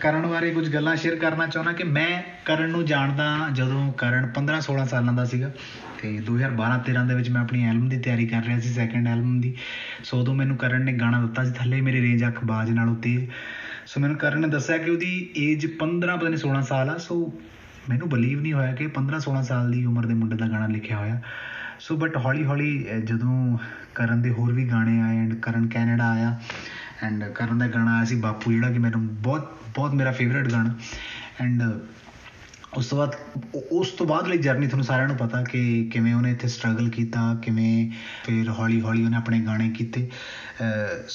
ਕਰਨ ਬਾਰੇ ਕੁਝ ਗੱਲਾਂ ਸ਼ੇਅਰ ਕਰਨਾ ਚਾਹੁੰਦਾ ਕਿ ਮੈਂ ਕਰਨ ਨੂੰ ਜਾਣਦਾ ਜਦੋਂ ਕਰਨ 15 16 ਸਾਲਾਂ ਦਾ ਸੀਗਾ ਤੇ 2012 13 ਦੇ ਵਿੱਚ ਮੈਂ ਆਪਣੀ ਐਲਬਮ ਦੀ ਤਿਆਰੀ ਕਰ ਰਿਹਾ ਸੀ ਸੈਕੰਡ ਐਲਬਮ ਦੀ ਸੋ ਉਦੋਂ ਮੈਨੂੰ ਕਰਨ ਨੇ ਗਾਣਾ ਦਿੱਤਾ ਸੀ ਥੱਲੇ ਮੇਰੇ ਰੇਂਜ ਅੱਖ ਬਾਜ ਨਾਲੋਂ ਤੇਜ਼ ਸੋ ਮੈਨੂੰ ਕਰਨ ਨੇ ਦੱਸਿਆ ਕਿ ਉਹਦੀ ਏਜ 15 ਪਤਾ ਨਹੀਂ 16 ਸਾਲ ਆ ਸੋ ਮੈਨੂੰ ਬਲੀਵ ਨਹੀਂ ਹੋਇਆ ਕਿ 15 16 ਸਾਲ ਦੀ ਉਮਰ ਦੇ ਮੁੰਡੇ ਦਾ ਗਾਣਾ ਲਿਖਿਆ ਹੋਇਆ ਸੋ ਬਟ ਹੌਲੀ ਹੌਲੀ ਜਦੋਂ ਕਰਨ ਦੇ ਹੋਰ ਵੀ ਗਾਣੇ ਆਏ ਐਂਡ ਕਰਨ ਕੈਨੇਡਾ ਆਇਆ ਐਂਡ ਕਰਨ ਦਾ ਗਾਣਾ ਆਇਆ ਸੀ ਬਾਪੂ ਜਿਹੜਾ ਕਿ ਮੈਨੂੰ ਬਹੁਤ ਬਹੁਤ ਮੇਰਾ ਫੇਵਰਿਟ ਗਾਣਾ ਐਂਡ ਉਸ ਤੋਂ ਬਾਅਦ ਉਸ ਤੋਂ ਬਾਅਦ ਲਈ ਜਰਨੀ ਤੁਹਾਨੂੰ ਸਾਰਿਆਂ ਨੂੰ ਪਤਾ ਕਿ ਕਿਵੇਂ ਉਹਨੇ ਇੱਥੇ ਸਟਰਗਲ ਕੀਤਾ ਕਿਵੇਂ ਫਿਰ ਹੌਲੀ ਹੌਲੀ ਉਹਨੇ ਆਪਣੇ ਗਾਣੇ ਕੀਤੇ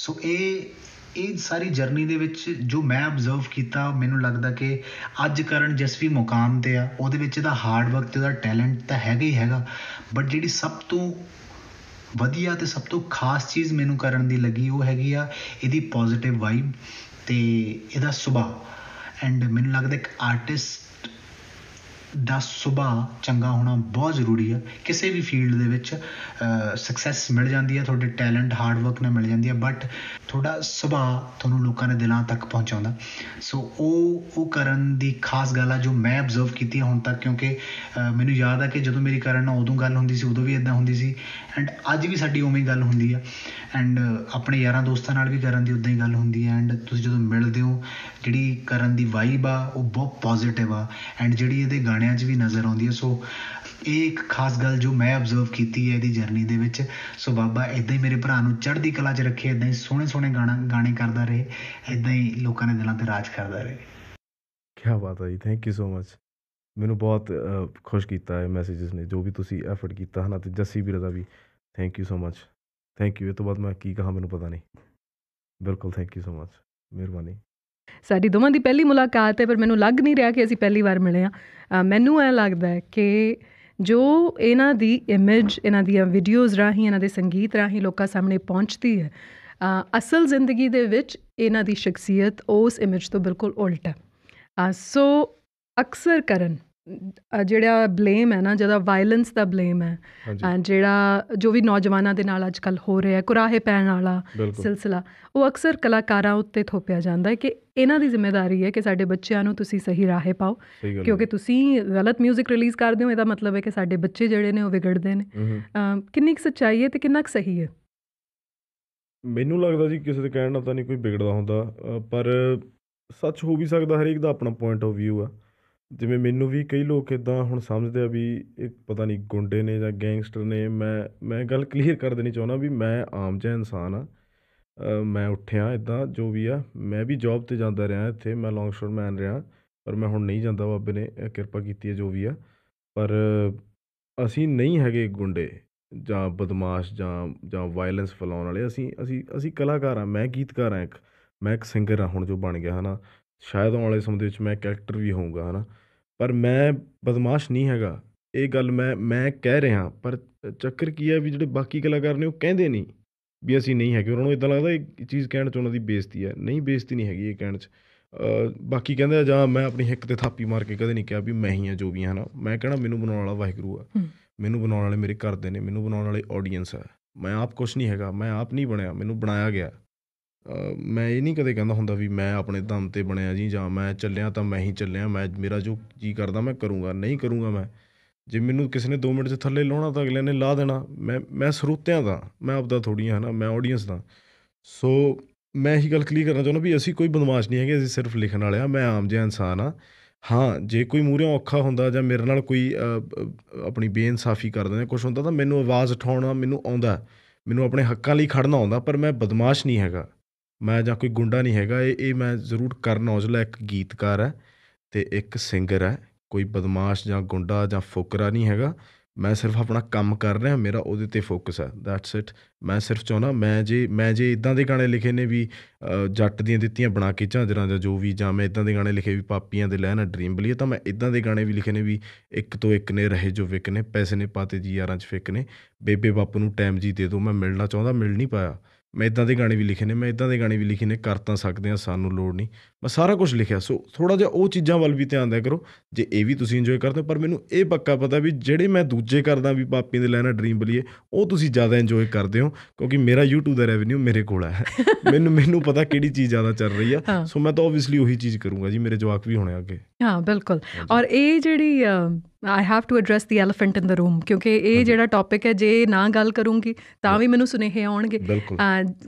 ਸੋ ਇਹ ਇਹ ਸਾਰੀ ਜਰਨੀ ਦੇ ਵਿੱਚ ਜੋ ਮੈਂ ਆਬਜ਼ਰਵ ਕੀਤਾ ਮੈਨੂੰ ਲੱਗਦਾ ਕਿ ਅੱਜ ਕਰਨ ਜਿਸ ਵੀ ਮੁਕਾਮ ਤੇ ਆ ਉਹਦੇ ਵਿੱਚ ਇਹਦਾ ਹਾਰਡ ਵਰਕ ਤੇ ਉਹਦਾ ਟੈਲੈਂਟ ਤਾਂ ਹੈਗਾ ਹੀ ਹੈਗਾ ਬਟ ਜਿਹੜੀ ਸਭ ਤੋਂ ਵਧੀਆ ਤੇ ਸਭ ਤੋਂ ਖਾਸ ਚੀਜ਼ ਮੈਨੂੰ ਕਰਨ ਦੀ ਲੱਗੀ ਉਹ ਹੈਗੀ ਆ ਇਹਦੀ ਪੋਜ਼ਿਟਿਵ ਵਾਈਬ ਤੇ ਇਹਦਾ ਸੁਭਾਅ ਐਂਡ ਮੈਨੂੰ ਲੱਗਦਾ ਇੱਕ ਆਰਟਿਸਟ ਦਾ ਸੁਭਾਅ ਚੰਗਾ ਹੋਣਾ ਬਹੁਤ ਜ਼ਰੂਰੀ ਹੈ ਕਿਸੇ ਵੀ ਫੀਲਡ ਦੇ ਵਿੱਚ ਸਕਸੈਸ ਮਿਲ ਜਾਂਦੀ ਹੈ ਤੁਹਾਡੇ ਟੈਲੈਂਟ ਹਾਰਡ ਵਰਕ ਨਾਲ ਮਿਲ ਜਾਂਦੀ ਹੈ ਬਟ ਤੁਹਾਡਾ ਸੁਭਾਅ ਤੁਹਾਨੂੰ ਲੋਕਾਂ ਦੇ ਦਿਲਾਂ ਤੱਕ ਪਹੁੰਚਾਉਂਦਾ ਸੋ ਉਹ ਉਹ ਕਰਨ ਦੀ ਖਾਸ ਗੱਲ ਆ ਜੋ ਮੈਂ ਅਬਜ਼ਰਵ ਕੀਤੀ ਹੁਣ ਤੱਕ ਕਿਉਂਕਿ ਮੈਨੂੰ ਯਾਦ ਆ ਕਿ ਜਦੋਂ ਮੇਰੀ ਕਰਨ ਨਾਲ ਉਦੋਂ ਗੱਲ ਹੁੰਦੀ ਸੀ ਉਦੋਂ ਵੀ ਇਦਾਂ ਹੁੰਦੀ ਸੀ ਐਂਡ ਅੱਜ ਵੀ ਸਾਡੀ ਉਵੇਂ ਹੀ ਗੱਲ ਹੁੰਦੀ ਆ ਐਂਡ ਆਪਣੇ ਯਾਰਾਂ ਦੋਸਤਾਂ ਨਾਲ ਵੀ ਕਰਨ ਦੀ ਉਦਾਂ ਹੀ ਗੱਲ ਹੁੰਦੀ ਆ ਐਂਡ ਤੁਸੀਂ ਜਦੋਂ ਮਿਲਦੇ ਹੋ ਜਿਹੜੀ ਕਰਨ ਦੀ ਵਾਈਬ ਆ ਉਹ ਬਹੁਤ ਪੋਜ਼ਿਟਿਵ ਆ ਐਂਡ ਜਿਹੜੀ ਇਹਦੇ ਗਾਣੇ ਗਾਣਿਆਂ 'ਚ ਵੀ ਨਜ਼ਰ ਆਉਂਦੀ ਹੈ ਸੋ ਇਹ ਇੱਕ ਖਾਸ ਗੱਲ ਜੋ ਮੈਂ ਅਬਜ਼ਰਵ ਕੀਤੀ ਹੈ ਇਹਦੀ ਜਰਨੀ ਦੇ ਵਿੱਚ ਸੋ ਬਾਬਾ ਇਦਾਂ ਹੀ ਮੇਰੇ ਭਰਾ ਨੂੰ ਚੜ੍ਹਦੀ ਕਲਾ 'ਚ ਰੱਖੇ ਇਦਾਂ ਹੀ ਸੋਹਣੇ ਸੋਹਣੇ ਗਾਣਾ ਗਾਣੇ ਕਰਦਾ ਰਹੇ ਇਦਾਂ ਹੀ ਲੋਕਾਂ ਦੇ ਦਿਲਾਂ ਤੇ ਰਾਜ ਕਰਦਾ ਰਹੇ ਕੀ ਬਾਤ ਹੈ ਜੀ ਥੈਂਕ ਯੂ ਸੋ ਮਚ ਮੈਨੂੰ ਬਹੁਤ ਖੁਸ਼ ਕੀਤਾ ਇਹ ਮੈਸੇਜਸ ਨੇ ਜੋ ਵੀ ਤੁਸੀਂ ਐਫਰਟ ਕੀਤਾ ਹਨਾ ਤੇ ਜੱਸੀ ਵੀਰ ਦਾ ਵੀ thank you so much thank you ਇਹ ਤੋਂ ਬਾਅਦ ਮੈਂ ਕੀ ਕਹਾ ਮੈਨੂੰ ਪਤਾ ਨਹੀਂ ਬਿਲਕੁਲ ਥੈਂਕ ਯੂ ਸੋ ਮਚ ਮਿਹਰਬਾਨੀ ਸਾਡੀ ਦੋਵਾਂ ਦੀ ਪਹਿਲੀ ਮੁਲਾਕਾਤ ਹੈ ਪਰ ਮੈਨੂੰ ਲੱਗ ਨਹੀਂ ਰਿਹਾ ਕਿ ਅਸੀਂ ਪਹਿਲੀ ਵਾਰ ਮਿਲੇ ਹਾਂ ਮੈਨੂੰ ਐ ਲੱਗਦਾ ਹੈ ਕਿ ਜੋ ਇਹਨਾਂ ਦੀ ਇਮੇਜ ਇਹਨਾਂ ਦੀਆਂ ਵੀਡੀਓਜ਼ ਰਾਹੀਂ ਇਹਨਾਂ ਦੇ ਸੰਗੀਤ ਰਾਹੀਂ ਲੋਕਾਂ ਸਾਹਮਣੇ ਪਹੁੰਚਦੀ ਹੈ ਅਸਲ ਜ਼ਿੰਦਗੀ ਦੇ ਵਿੱਚ ਇਹਨਾਂ ਦੀ ਸ਼ਖਸੀਅਤ ਉਸ ਇਮੇਜ ਤੋਂ ਬਿਲਕੁਲ ਉਲਟ ਹੈ ਸੋ ਅਕਸਰ ਕਰਨ ਜਿਹੜਾ ਬਲੇਮ ਹੈ ਨਾ ਜਿਹੜਾ ਵਾਇਲੈਂਸ ਦਾ ਬਲੇਮ ਹੈ ਐਂਡ ਜਿਹੜਾ ਜੋ ਵੀ ਨੌਜਵਾਨਾਂ ਦੇ ਨਾਲ ਅੱਜ ਕੱਲ ਹੋ ਰਿਹਾ ਹੈ ਕੁਰਾਹੇ ਪੈਣ ਵਾਲਾ ਸਿਲਸਿਲਾ ਉਹ ਅਕਸਰ ਕਲਾਕਾਰਾਂ ਉੱਤੇ ਥੋਪਿਆ ਜਾਂਦਾ ਹੈ ਕਿ ਇਹਨਾਂ ਦੀ ਜ਼ਿੰਮੇਵਾਰੀ ਹੈ ਕਿ ਸਾਡੇ ਬੱਚਿਆਂ ਨੂੰ ਤੁਸੀਂ ਸਹੀ ਰਾਹੇ ਪਾਓ ਕਿਉਂਕਿ ਤੁਸੀਂ ਗਲਤ 뮤직 ਰਿਲੀਜ਼ ਕਰਦੇ ਹੋ ਇਹਦਾ ਮਤਲਬ ਹੈ ਕਿ ਸਾਡੇ ਬੱਚੇ ਜਿਹੜੇ ਨੇ ਉਹ ਵਿਗੜਦੇ ਨੇ ਕਿੰਨੀ ਕੁ ਸੱਚਾਈ ਹੈ ਤੇ ਕਿੰਨਾ ਕੁ ਸਹੀ ਹੈ ਮੈਨੂੰ ਲੱਗਦਾ ਜੀ ਕਿਸੇ ਦੇ ਕਹਿਣ ਨਾਲ ਤਾਂ ਨਹੀਂ ਕੋਈ ਵਿਗੜਦਾ ਹੁੰਦਾ ਪਰ ਸੱਚ ਹੋ ਵੀ ਸਕਦਾ ਹਰੇਕ ਦਾ ਆਪਣਾ ਪੁਆਇੰਟ ਆਫ View ਆ ਜਿਵੇਂ ਮੈਨੂੰ ਵੀ ਕਈ ਲੋਕ ਇਦਾਂ ਹੁਣ ਸਮਝਦੇ ਆ ਵੀ ਇਹ ਪਤਾ ਨਹੀਂ ਗੁੰਡੇ ਨੇ ਜਾਂ ਗੈਂਗਸਟਰ ਨੇ ਮੈਂ ਮੈਂ ਗੱਲ ਕਲੀਅਰ ਕਰ ਦੇਣੀ ਚਾਹੁੰਦਾ ਵੀ ਮੈਂ ਆਮ ਜਿਹਾ ਇਨਸਾਨ ਆ ਮੈਂ ਉੱਠਿਆ ਇਦਾਂ ਜੋ ਵੀ ਆ ਮੈਂ ਵੀ ਜੌਬ 'ਤੇ ਜਾਂਦਾ ਰਿਹਾ ਇੱਥੇ ਮੈਂ ਮੈਨ ਰਿਹਾ ਪਰ ਮੈਂ ਹੁਣ ਨਹੀਂ ਜਾਂਦਾ ਬਾਬੇ ਨੇ ਕਿਰਪਾ ਕੀਤੀ ਹੈ ਜੋ ਵੀ ਆ ਪਰ ਅਸੀਂ ਨਹੀਂ ਹੈਗੇ ਗੁੰਡੇ ਜਾਂ ਬਦਮਾਸ਼ ਜਾਂ ਜਾਂ ਵਾਇਲੈਂਸ ਫੈਲਾਉਣ ਵਾਲੇ ਅਸੀਂ ਅਸੀਂ ਅਸੀਂ ਕਲਾਕਾਰ ਆ ਮੈਂ ਗੀਤਕਾਰ ਆ ਇੱਕ ਮੈਂ ਇੱਕ ਸਿੰਗਰ ਆ ਹੁਣ ਜੋ ਬਣ ਗਿਆ ਹਨਾ ਸ਼ਾਇਦ ਆਉਣ ਵਾਲੇ ਸਮੇਂ ਦੇ ਵਿੱਚ ਮੈਂ ਕੈਰੈਕਟਰ ਵੀ ਹੋਊਗਾ ਹਨਾ ਪਰ ਮੈਂ ਬਦਮਾਸ਼ ਨਹੀਂ ਹੈਗਾ ਇਹ ਗੱਲ ਮੈਂ ਮੈਂ ਕਹਿ ਰਿਹਾ ਪਰ ਚੱਕਰ ਕੀ ਹੈ ਵੀ ਜਿਹੜੇ ਬਾਕੀ ਕਲਾਕਾਰ ਨੇ ਉਹ ਕਹਿੰਦੇ ਨਹੀਂ ਵੀ ਅਸੀਂ ਨਹੀਂ ਹੈਗੇ ਉਹਨਾਂ ਨੂੰ ਇਦਾਂ ਲੱਗਦਾ ਇਹ ਚੀਜ਼ ਕਹਿਣ 'ਚ ਉਹਨਾਂ ਦੀ ਬੇਇੱਜ਼ਤੀ ਹੈ ਨਹੀਂ ਬੇਇੱਜ਼ਤੀ ਨਹੀਂ ਹੈਗੀ ਇਹ ਕਹਿਣ 'ਚ ਬਾਕੀ ਕਹਿੰਦੇ ਜਾਂ ਮੈਂ ਆਪਣੀ ਹਿੱਕ ਤੇ ਥਾਪੀ ਮਾਰ ਕੇ ਕਦੇ ਨਹੀਂ ਕਿਹਾ ਵੀ ਮੈਂ ਹੀ ਆ ਜੋ ਵੀ ਹਾਂ ਨਾ ਮੈਂ ਕਹਿਣਾ ਮੈਨੂੰ ਬਣਾਉਣ ਵਾਲਾ ਵਾਹਿਗੁਰੂ ਆ ਮੈਨੂੰ ਬਣਾਉਣ ਵਾਲੇ ਮੇਰੇ ਘਰ ਦੇ ਨੇ ਮੈਨੂੰ ਬਣਾਉਣ ਵਾਲੇ ਆਡੀਅנס ਆ ਮੈਂ ਆਪ ਕੁਝ ਨਹੀਂ ਹੈਗਾ ਮੈਂ ਆਪ ਨਹੀਂ ਬਣਿਆ ਮੈਨੂੰ ਬਣਾਇਆ ਗਿਆ ਮੈਂ ਇਹ ਨਹੀਂ ਕਦੇ ਕਹਿੰਦਾ ਹੁੰਦਾ ਵੀ ਮੈਂ ਆਪਣੇ ਦਮ 'ਤੇ ਬਣਿਆ ਜੀ ਜਾਂ ਮੈਂ ਚੱਲਿਆ ਤਾਂ ਮੈਂ ਹੀ ਚੱਲਿਆ ਮੈਂ ਮੇਰਾ ਜੋ ਜੀ ਕਰਦਾ ਮੈਂ ਕਰੂੰਗਾ ਨਹੀਂ ਕਰੂੰਗਾ ਮੈਂ ਜੇ ਮੈਨੂੰ ਕਿਸੇ ਨੇ 2 ਮਿੰਟ 'ਚ ਥੱਲੇ ਲਾਉਣਾ ਤਾਂ ਅਗਲੇ ਨੇ ਲਾ ਦੇਣਾ ਮੈਂ ਮੈਂ ਸਰੋਤਿਆਂ ਦਾ ਮੈਂ ਆਪਦਾ ਥੋੜੀ ਹਾਂ ਨਾ ਮੈਂ ਆਡੀਅנס ਦਾ ਸੋ ਮੈਂ ਇਹੀ ਗੱਲ ਕਲੀਅਰ ਕਰਨਾ ਚਾਹੁੰਦਾ ਵੀ ਅਸੀਂ ਕੋਈ ਬਦਮਾਸ਼ ਨਹੀਂ ਹੈਗੇ ਅਸੀਂ ਸਿਰਫ ਲਿਖਣ ਵਾਲੇ ਆ ਮੈਂ ਆਮ ਜਿਹਾ ਇਨਸਾਨ ਆ ਹਾਂ ਜੇ ਕੋਈ ਮੂਰਿਆਂ ਔਖਾ ਹੁੰਦਾ ਜਾਂ ਮੇਰੇ ਨਾਲ ਕੋਈ ਆਪਣੀ ਬੇਇਨਸਾਫੀ ਕਰ ਦਿੰਦਾ ਕੁਝ ਹੁੰਦਾ ਤਾਂ ਮੈਨੂੰ ਆਵਾਜ਼ ਉਠਾਉਣਾ ਮੈਨੂੰ ਆਉਂਦਾ ਮੈਨੂੰ ਆਪਣੇ ਹੱਕਾਂ ਲਈ ਖੜਨਾ ਆਉਂਦਾ ਪਰ ਮੈਂ ਬਦਮਾਸ਼ ਨਹੀਂ ਹੈਗਾ ਮੈਂ ਜਾਂ ਕੋਈ ਗੁੰਡਾ ਨਹੀਂ ਹੈਗਾ ਇਹ ਇਹ ਮੈਂ ਜ਼ਰੂਰ ਕਰਨ ਔਜਲਾ ਇੱਕ ਗੀਤਕਾਰ ਹੈ ਤੇ ਇੱਕ ਸਿੰਗਰ ਹੈ ਕੋਈ ਬਦਮਾਸ਼ ਜਾਂ ਗੁੰਡਾ ਜਾਂ ਫੁਕਰਾ ਨਹੀਂ ਹੈਗਾ ਮੈਂ ਸਿਰਫ ਆਪਣਾ ਕੰਮ ਕਰ ਰਿਹਾ ਮੇਰਾ ਉਹਦੇ 'ਤੇ ਫੋਕਸ ਹੈ ਦੈਟਸ ਇਟ ਮੈਂ ਸਿਰਫ ਚਾਹੁੰਦਾ ਮੈਂ ਜੇ ਮੈਂ ਜੇ ਇਦਾਂ ਦੇ ਗਾਣੇ ਲਿਖੇ ਨੇ ਵੀ ਜੱਟ ਦੀਆਂ ਦਿੱਤੀਆਂ ਬਣਾ ਕੇ ਝਾਂਜਰਾਂ ਜਾਂ ਜੋ ਵੀ ਜਾਂ ਮੈਂ ਇਦਾਂ ਦੇ ਗਾਣੇ ਲਿਖੇ ਵੀ ਪਾਪੀਆਂ ਦੇ ਲੈਣਾ ਡ੍ਰੀਮ ਬਲੀਏ ਤਾਂ ਮੈਂ ਇਦਾਂ ਦੇ ਗਾਣੇ ਵੀ ਲਿਖੇ ਨੇ ਵੀ ਇੱਕ ਤੋਂ ਇੱਕ ਨੇ ਰਹੇ ਜੋ ਵਿਕ ਨੇ ਪੈਸੇ ਨੇ ਪਾਤੇ ਜੀ ਯਾਰਾਂ 'ਚ ਫਿੱਕ ਨੇ ਬੇਬੇ ਬਾਪੂ ਨੂੰ ਟਾਈਮ ਜੀ ਦੇ ਦੋ ਮੈਂ ਮਿਲਣਾ ਚਾਹੁੰਦਾ ਮਿਲ ਨਹੀਂ ਪਾਇਆ ਮੈਂ ਇਦਾਂ ਦੇ ਗਾਣੇ ਵੀ ਲਿਖੇ ਨੇ ਮੈਂ ਇਦਾਂ ਦੇ ਗਾਣੇ ਵੀ ਲਿਖੇ ਨੇ ਕਰ ਤਾਂ ਸਕਦੇ ਆ ਸਾਨੂੰ ਲੋੜ ਨਹੀਂ ਮੈਂ ਸਾਰਾ ਕੁਝ ਲਿਖਿਆ ਸੋ ਥੋੜਾ ਜਿਹਾ ਉਹ ਚੀਜ਼ਾਂ ਵੱਲ ਵੀ ਧਿਆਨ ਦਿਆ ਕਰੋ ਜੇ ਇਹ ਵੀ ਤੁਸੀਂ ਇੰਜੋਏ ਕਰਦੇ ਹੋ ਪਰ ਮੈਨੂੰ ਇਹ ਪੱਕਾ ਪਤਾ ਵੀ ਜਿਹੜੇ ਮੈਂ ਦੂਜੇ ਕਰਦਾ ਵੀ ਪਾਪੀ ਦੇ ਲੈਣਾ ਡ੍ਰੀਮ ਬਲੀਏ ਉਹ ਤੁਸੀਂ ਜ਼ਿਆਦਾ ਇੰਜੋਏ ਕਰਦੇ ਹੋ ਕਿਉਂਕਿ ਮੇਰਾ YouTube ਦਾ ਰੈਵਨਿਊ ਮੇਰੇ ਕੋਲ ਹੈ [LAUGHS] ਮੈਨੂੰ ਮੈਨੂੰ ਪਤਾ ਕਿਹੜੀ ਚੀਜ਼ ਜ਼ਿਆਦਾ ਚੱਲ ਰਹੀ ਆ ਸੋ ਮੈਂ ਤਾਂ ਆਬਵੀਅਸਲੀ ਉਹੀ ਚੀਜ਼ ਕਰੂੰਗਾ ਜੀ ਮੇਰੇ ਜਵਾਕ ਵੀ ਹੋਣੇ ਅੱਗੇ ਹਾਂ ਬਿਲਕੁਲ ਔਰ ਇਹ ਜਿਹੜੀ I have to address the elephant in the room ਕਿਉਂਕਿ ਇਹ ਜਿਹੜਾ ਟੌਪਿਕ ਹੈ ਜੇ ਨਾ ਗੱਲ ਕਰੂੰਗੀ ਤਾਂ ਵੀ ਮੈਨੂੰ ਸੁਨੇਹੇ ਆਉਣਗੇ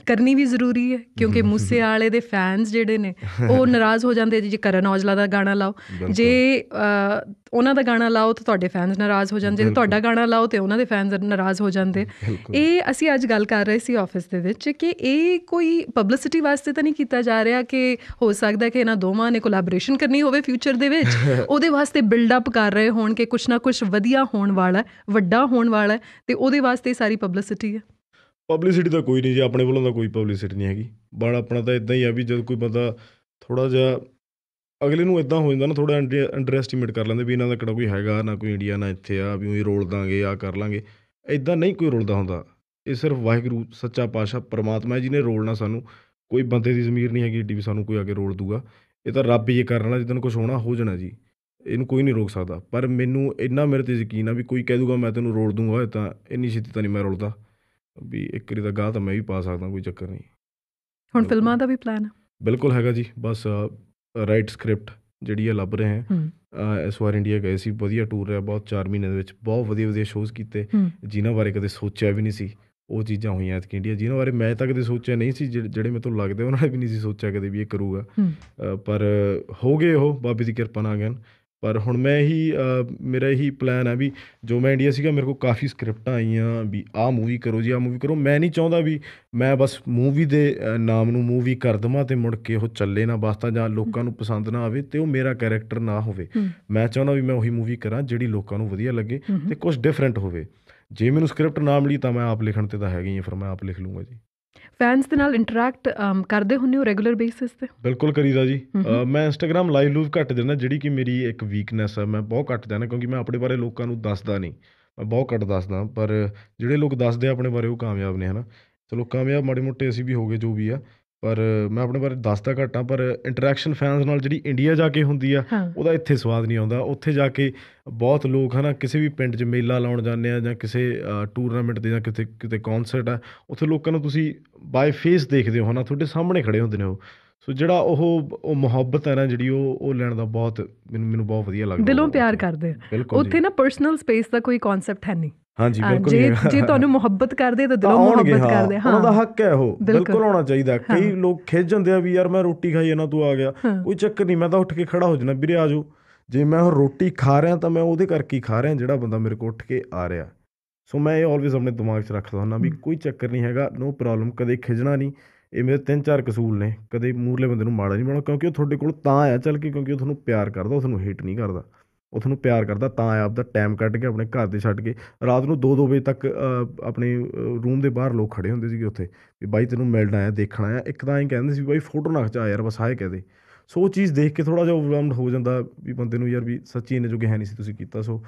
ਕਰਨੀ ਵੀ ਜ਼ਰੂਰੀ ਹੈ ਕਿਉਂਕਿ [LAUGHS] ਮੂਸੇ ਵਾਲੇ ਦੇ ਫੈਨਸ ਜਿਹੜੇ ਨੇ ਉਹ [LAUGHS] ਉਹ ਨਾਰਾਜ਼ ਹੋ ਜਾਂਦੇ ਜੇ ਕਰਨ ਔਜਲਾ ਦਾ ਗਾਣਾ ਲਾਓ ਜੇ ਉਹਨਾਂ ਦਾ ਗਾਣਾ ਲਾਓ ਤਾਂ ਤੁਹਾਡੇ ਫੈਨਸ ਨਾਰਾਜ਼ ਹੋ ਜਾਂਦੇ ਜੇ ਤੁਹਾਡਾ ਗਾਣਾ ਲਾਓ ਤੇ ਉਹਨਾਂ ਦੇ ਫੈਨਸ ਨਾਰਾਜ਼ ਹੋ ਜਾਂਦੇ ਇਹ ਅਸੀਂ ਅੱਜ ਗੱਲ ਕਰ ਰਹੇ ਸੀ ਆਫਿਸ ਦੇ ਵਿੱਚ ਕਿ ਇਹ ਕੋਈ ਪਬਲਿਸਿਟੀ ਵਾਸਤੇ ਤਾਂ ਨਹੀਂ ਕੀਤਾ ਜਾ ਰਿਹਾ ਕਿ ਹੋ ਸਕਦਾ ਕਿ ਇਹਨਾਂ ਦੋਵਾਂ ਨੇ ਕੋਲੈਬੋਰੇਸ਼ਨ ਕਰਨੀ ਹੋਵੇ ਫਿਊਚਰ ਦੇ ਵਿੱਚ [LAUGHS] ਉਹਦੇ ਵਾਸਤੇ ਬਿਲਡ ਅਪ ਕਰ ਰਹੇ ਹੋਣ ਕਿ ਕੁਛ ਨਾ ਕੁਛ ਵਧੀਆ ਹੋਣ ਵਾਲਾ ਵੱਡਾ ਹੋਣ ਵਾਲਾ ਤੇ ਉਹਦੇ ਵਾਸਤੇ ਸਾਰੀ ਪਬਲਿਸਿਟੀ ਹੈ ਪਬਲਿਸਿਟੀ ਤਾਂ ਕੋਈ ਨਹੀਂ ਜੀ ਆਪਣੇ ਵੱਲੋਂ ਤਾਂ ਕੋਈ ਪਬਲਿਸਿਟੀ ਨਹੀਂ ਹੈਗੀ ਬੜਾ ਆਪਣਾ ਤਾਂ ਇਦਾਂ ਹੀ ਆ ਵੀ ਜਦ ਕੋਈ ਬੰਦਾ ਥੋੜਾ ਜਿਹਾ ਅਗਲੇ ਨੂੰ ਇਦਾਂ ਹੋ ਜਾਂਦਾ ਨਾ ਥੋੜਾ ਅੰਡਰ ਐਸਟੀਮੇਟ ਕਰ ਲੈਂਦੇ ਵੀ ਇਹਨਾਂ ਦਾ ਕਿਹੜਾ ਕੋਈ ਹੈਗਾ ਨਾ ਕੋਈ ਇੰਡੀਆ ਨਾ ਇੱਥੇ ਆ ਵੀ ਉਹੀ ਰੋਲ ਦਾਂਗੇ ਆ ਕਰ ਲਾਂਗੇ ਇਦਾਂ ਨਹੀਂ ਕੋਈ ਰੋਲਦਾ ਹੁੰਦਾ ਇਹ ਸਿਰਫ ਵਾਹਿਗੁਰੂ ਸੱਚਾ ਪਾਸ਼ਾ ਪਰਮਾਤਮਾ ਹੈ ਜਿਹਨੇ ਰੋਲਣਾ ਸਾਨੂੰ ਕੋਈ ਬੰਦੇ ਦੀ ਜ਼ਮੀਰ ਨਹੀਂ ਹੈਗੀ ਏਡੀ ਵੀ ਸਾਨੂੰ ਕੋਈ ਆ ਕੇ ਰੋਲ ਦੂਗਾ ਇਹ ਤਾਂ ਰੱਬ ਹੀ ਇਹ ਕਰਨ ਵਾਲਾ ਜਿੱਦਣ ਕੁਝ ਹੋਣਾ ਹੋ ਜਾਣਾ ਜੀ ਇਹਨੂੰ ਕੋਈ ਨਹੀਂ ਰੋਕ ਸਕਦਾ ਪਰ ਮੈਨੂੰ ਇੰਨਾ ਮੇਰੇ ਤੇ ਯਕੀਨ ਆ ਵੀ ਕੋਈ ਕਹਿ ਦੂਗਾ ਮੈਂ ਤੈਨੂੰ ਰੋਲ ਦੂੰਗਾ ਤਾਂ ਇੰਨੀ ਛੇਤੀ ਤਾਂ ਨਹੀਂ ਮੈਂ ਰੋਲਦਾ ਵੀ ਇੱਕ ਵਾਰੀ ਦਾ ਗਾਹ ਤਾਂ ਮੈਂ ਵੀ ਪਾ ਸਕਦਾ ਕੋਈ ਚੱਕਰ ਨਹੀਂ ਹੁਣ ਫਿਲਮਾਂ ਦਾ ਵੀ ਪਲਾਨ ਹੈ ਬਿਲਕੁਲ ਹੈਗਾ ਜੀ ਬਸ ਰਾਈਟ ਸਕ੍ਰਿਪਟ ਜਿਹੜੀ ਆ ਲੱਭ ਰਹੇ ਹਾਂ ਇਸ ਵਾਰ ਇੰਡੀਆ ਗਏ ਸੀ ਵਧੀਆ ਟੂਰ ਰਿਹਾ ਬਹੁਤ 4 ਮਹੀਨੇ ਦੇ ਵਿੱਚ ਬਹੁਤ ਵਧੀਆ ਵਧੀਆ ਸ਼ੋਜ਼ ਕੀਤੇ ਜਿਨ੍ਹਾਂ ਬਾਰੇ ਕਦੇ ਸੋਚਿਆ ਵੀ ਨਹੀਂ ਸੀ ਉਹ ਚੀਜ਼ਾਂ ਹੋਈਆਂ ਐਤਕ ਇੰਡੀਆ ਜਿਨ੍ਹਾਂ ਬਾਰੇ ਮੈਂ ਤਾਂ ਕਦੇ ਸੋਚਿਆ ਨਹੀਂ ਸੀ ਜਿਹੜੇ ਮੈਨੂੰ ਲੱਗਦੇ ਉਹਨਾਂ ਨੇ ਵੀ ਨਹੀਂ ਸੀ ਸੋਚਿਆ ਕਦੇ ਵੀ ਇਹ ਕਰੂਗਾ ਪਰ ਹੋ ਗਏ ਉਹ ਬਾਬੇ ਦੀ ਕਿਰਪਾ ਨਾਲ ਗਏ ਪਰ ਹੁਣ ਮੈਂ ਇਹੀ ਮੇਰਾ ਇਹੀ ਪਲਾਨ ਹੈ ਵੀ ਜੋ ਮੈਂ ਇੰਡੀਆ ਸੀਗਾ ਮੇਰੇ ਕੋਲ ਕਾਫੀ ਸਕ੍ਰਿਪਟਾਂ ਆਈਆਂ ਵੀ ਆਹ ਮੂਵੀ ਕਰੋ ਜੀ ਆਹ ਮੂਵੀ ਕਰੋ ਮੈਂ ਨਹੀਂ ਚਾਹੁੰਦਾ ਵੀ ਮੈਂ ਬਸ ਮੂਵੀ ਦੇ ਨਾਮ ਨੂੰ ਮੂਵੀ ਕਰ ਦਵਾਂ ਤੇ ਮੁੜ ਕੇ ਉਹ ਚੱਲੇ ਨਾ ਵਾਸਤਾ ਜਾਂ ਲੋਕਾਂ ਨੂੰ ਪਸੰਦ ਨਾ ਆਵੇ ਤੇ ਉਹ ਮੇਰਾ ਕੈਰੈਕਟਰ ਨਾ ਹੋਵੇ ਮੈਂ ਚਾਹੁੰਦਾ ਵੀ ਮੈਂ ਉਹੀ ਮੂਵੀ ਕਰਾਂ ਜਿਹੜੀ ਲੋਕਾਂ ਨੂੰ ਵਧੀਆ ਲੱਗੇ ਤੇ ਕੁਝ ਡਿਫਰੈਂਟ ਹੋਵੇ ਜੇ ਮੈਨੂੰ ਸਕ੍ਰਿਪਟ ਨਾ ਮਿਲੀ ਤਾਂ ਮੈਂ ਆਪ ਲਿਖਣ ਤੇ ਤਾਂ ਹੈਗੀ ਆ ਫਿਰ ਮੈਂ ਆਪ ਲਿਖ ਲੂੰਗਾ ਜੀ ਫੈਨਸ ਦੇ ਨਾਲ ਇੰਟਰੈਕਟ ਕਰਦੇ ਹੁੰਨੇ ਹੋ ਰੈਗੂਲਰ ਬੇਸਿਸ ਤੇ ਬਿਲਕੁਲ ਕਰੀਦਾ ਜੀ ਮੈਂ ਇੰਸਟਾਗ੍ਰam ਲਾਈਵ ਲੂਵ ਘੱਟ ਦਿੰਦਾ ਜਿਹੜੀ ਕਿ ਮੇਰੀ ਇੱਕ ਵੀਕਨੈਸ ਹੈ ਮੈਂ ਬਹੁਤ ਘੱਟ ਦਿੰਦਾ ਕਿਉਂਕਿ ਮੈਂ ਆਪਣੇ ਬਾਰੇ ਲੋਕਾਂ ਨੂੰ ਦੱਸਦਾ ਨਹੀਂ ਮੈਂ ਬਹੁਤ ਘੱਟ ਦੱਸਦਾ ਪਰ ਜਿਹੜੇ ਲੋਕ ਦੱਸਦੇ ਆ ਆਪਣੇ ਬਾਰੇ ਉਹ ਕਾਮਯਾਬ ਨੇ ਹਨਾ ਚਲੋ ਕਾਮਯਾਬ ਮਾੜੇ ਮੋਟੇ ਅਸੀਂ ਵੀ ਹੋਗੇ ਜੋ ਵੀ ਆ ਪਰ ਮੈਂ ਆਪਣੇ ਬਾਰੇ ਦੱਸਦਾ ਘਟਾਂ ਪਰ ਇੰਟਰੈਕਸ਼ਨ ਫੈਨਸ ਨਾਲ ਜਿਹੜੀ ਇੰਡੀਆ ਜਾ ਕੇ ਹੁੰਦੀ ਆ ਉਹਦਾ ਇੱਥੇ ਸਵਾਦ ਨਹੀਂ ਆਉਂਦਾ ਉੱਥੇ ਜਾ ਕੇ ਬਹੁਤ ਲੋਕ ਹਨਾ ਕਿਸੇ ਵੀ ਪਿੰਡ 'ਚ ਮੇਲਾ ਲਾਉਣ ਜਾਂਦੇ ਆ ਜਾਂ ਕਿਸੇ ਟੂਰਨਾਮੈਂਟ ਦੇ ਜਾਂ ਕਿਤੇ ਕਿਤੇ ਕਨਸਰਟ ਆ ਉੱਥੇ ਲੋਕਾਂ ਨੂੰ ਤੁਸੀਂ ਬਾਈ ਫੇਸ ਦੇਖਦੇ ਹੋ ਹਨਾ ਤੁਹਾਡੇ ਸਾਹਮਣੇ ਖੜੇ ਹੁੰਦੇ ਨੇ ਉਹ ਸੋ ਜਿਹੜਾ ਉਹ ਉਹ ਮੁਹੱਬਤ ਹੈ ਨਾ ਜਿਹੜੀ ਉਹ ਉਹ ਲੈਣ ਦਾ ਬਹੁਤ ਮੈਨੂੰ ਮੈਨੂੰ ਬਹੁਤ ਵਧੀਆ ਲੱਗਦਾ ਦਿਲੋਂ ਪਿਆਰ ਕਰਦੇ ਉੱਥੇ ਨਾ ਪਰਸਨਲ ਸਪੇਸ ਦਾ ਕੋਈ ਕਨਸੈਪਟ ਹੈ ਨਹੀਂ ਹਾਂਜੀ ਬਿਲਕੁਲ ਜੇ ਜੇ ਤੁਹਾਨੂੰ ਮੁਹੱਬਤ ਕਰਦੇ ਤਾਂ ਦਿਲੋਂ ਮੁਹੱਬਤ ਕਰਦੇ ਹਾਂ ਉਹਨਾਂ ਦਾ ਹੱਕ ਹੈ ਉਹ ਬਿਲਕੁਲ ਹੋਣਾ ਚਾਹੀਦਾ ਕਈ ਲੋਕ ਖਿੱਚ ਜਾਂਦੇ ਆ ਵੀ ਯਾਰ ਮੈਂ ਰੋਟੀ ਖਾਈ ਇਹਨਾਂ ਤੂੰ ਆ ਗਿਆ ਕੋਈ ਚੱਕਰ ਨਹੀਂ ਮੈਂ ਤਾਂ ਉੱਠ ਕੇ ਖੜਾ ਹੋ ਜਾਣਾ ਵੀਰੇ ਆਜੋ ਜੇ ਮੈਂ ਰੋਟੀ ਖਾ ਰਿਹਾ ਤਾਂ ਮੈਂ ਉਹਦੇ ਕਰਕੇ ਹੀ ਖਾ ਰਿਹਾ ਜਿਹੜਾ ਬੰਦਾ ਮੇਰੇ ਕੋਲ ਉੱਠ ਕੇ ਆ ਰਿਹਾ ਸੋ ਮੈਂ ਇਹ ਆਲਵੇਸ ਆਪਣੇ ਦਿਮਾਗ 'ਚ ਰੱਖਦਾ ਹੁੰਦਾ ਵੀ ਕੋਈ ਚੱਕਰ ਨਹੀਂ ਹੈਗਾ ਨੋ ਪ੍ਰੋਬਲਮ ਕਦੇ ਖਿਜਣਾ ਨਹੀਂ ਇਹ ਮੇਰੇ ਤਿੰਨ ਚਾਰ ਕਸੂਲ ਨੇ ਕਦੇ ਮੂਰਲੇ ਬੰਦੇ ਨੂੰ ਮਾੜਾ ਨਹੀਂ ਬਣਾਉਣਾ ਕਿਉਂਕਿ ਉਹ ਤੁਹਾਡੇ ਕੋਲ ਤਾਂ ਆਇਆ ਚੱਲ ਕੇ ਕਿਉਂਕਿ ਉਹ ਤੁਹਾਨੂੰ ਪਿਆਰ ਕਰਦਾ ਉਹ ਤੁਹਾਨੂੰ ਹੇਟ ਨਹੀਂ ਕਰਦਾ ਉਹ ਤੁਹਾਨੂੰ ਪਿਆਰ ਕਰਦਾ ਤਾਂ ਦਾ ਟਾਈਮ ਕੱਢ ਕੇ ਆਪਣੇ ਘਰ ਦੇ ਛੱਡ ਕੇ ਰਾਤ ਨੂੰ 2-2 ਵਜੇ ਤੱਕ ਆਪਣੇ ਰੂਮ ਦੇ ਬਾਹਰ ਲੋਕ ਖੜੇ ਹੁੰਦੇ ਸੀਗੇ ਉੱਥੇ ਵੀ ਬਾਈ ਤੈਨੂੰ ਮਿਲਣ ਆਇਆ ਦੇਖਣ ਆਇਆ ਇੱਕ ਤਾਂ ਐਂ ਕਹਿੰਦੇ ਸੀ ਬਾਈ ਫੋਟੋ ਨਾ ਖਿਚਾ ਯਾਰ ਬਸ ਆਏ ਕਹਦੇ ਸੋ ਉਹ ਚੀਜ਼ ਦੇਖ ਕੇ ਥੋੜਾ ਜਿਹਾ ਓਵਰਵਲਮਡ ਹੋ ਜਾਂਦਾ ਵੀ ਬੰਦੇ ਨੂੰ ਯਾਰ ਵੀ ਸੱਚੀ ਇਹਨੇ ਜੋਗੇ ਹੈ ਨਹੀਂ ਸੀ ਤੁਸੀਂ ਕੀਤਾ ਸੋ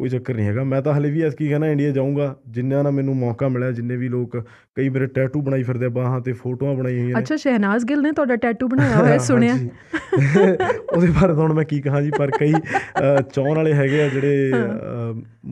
ਕੋਈ ਚੱਕਰ ਨਹੀਂ ਹੈਗਾ ਮੈਂ ਤਾਂ ਹਲੇ ਵੀ ਐਸ ਕੀ ਕਹਿੰਦਾ ਇੰਡੀਆ ਜਾਊਂਗਾ ਜਿੰਨਾ ਨਾ ਮੈਨੂੰ ਮੌਕਾ ਮਿਲਿਆ ਜਿੰਨੇ ਵੀ ਲੋਕ ਕਈ ਮੇਰੇ ਟੈਟੂ ਬਣਾਈ ਫਿਰਦੇ ਆ ਬਾਹਾਂ ਤੇ ਫੋਟੋਆਂ ਬਣਾਈ ਹੋਈਆਂ ਨੇ ਅੱਛਾ ਸ਼ਹਿਨਾਜ਼ ਗਿੱਲ ਨੇ ਤੁਹਾਡਾ ਟੈਟੂ ਬਣਾਇਆ ਹੋਇਆ ਸੁਣਿਆ [LAUGHS] ਉਹਦੇ ਬਾਰੇ ਹੁਣ ਮੈਂ ਕੀ ਕਹਾਂ ਜੀ ਪਰ ਕਈ ਚੌਣ ਵਾਲੇ ਹੈਗੇ ਆ ਜਿਹੜੇ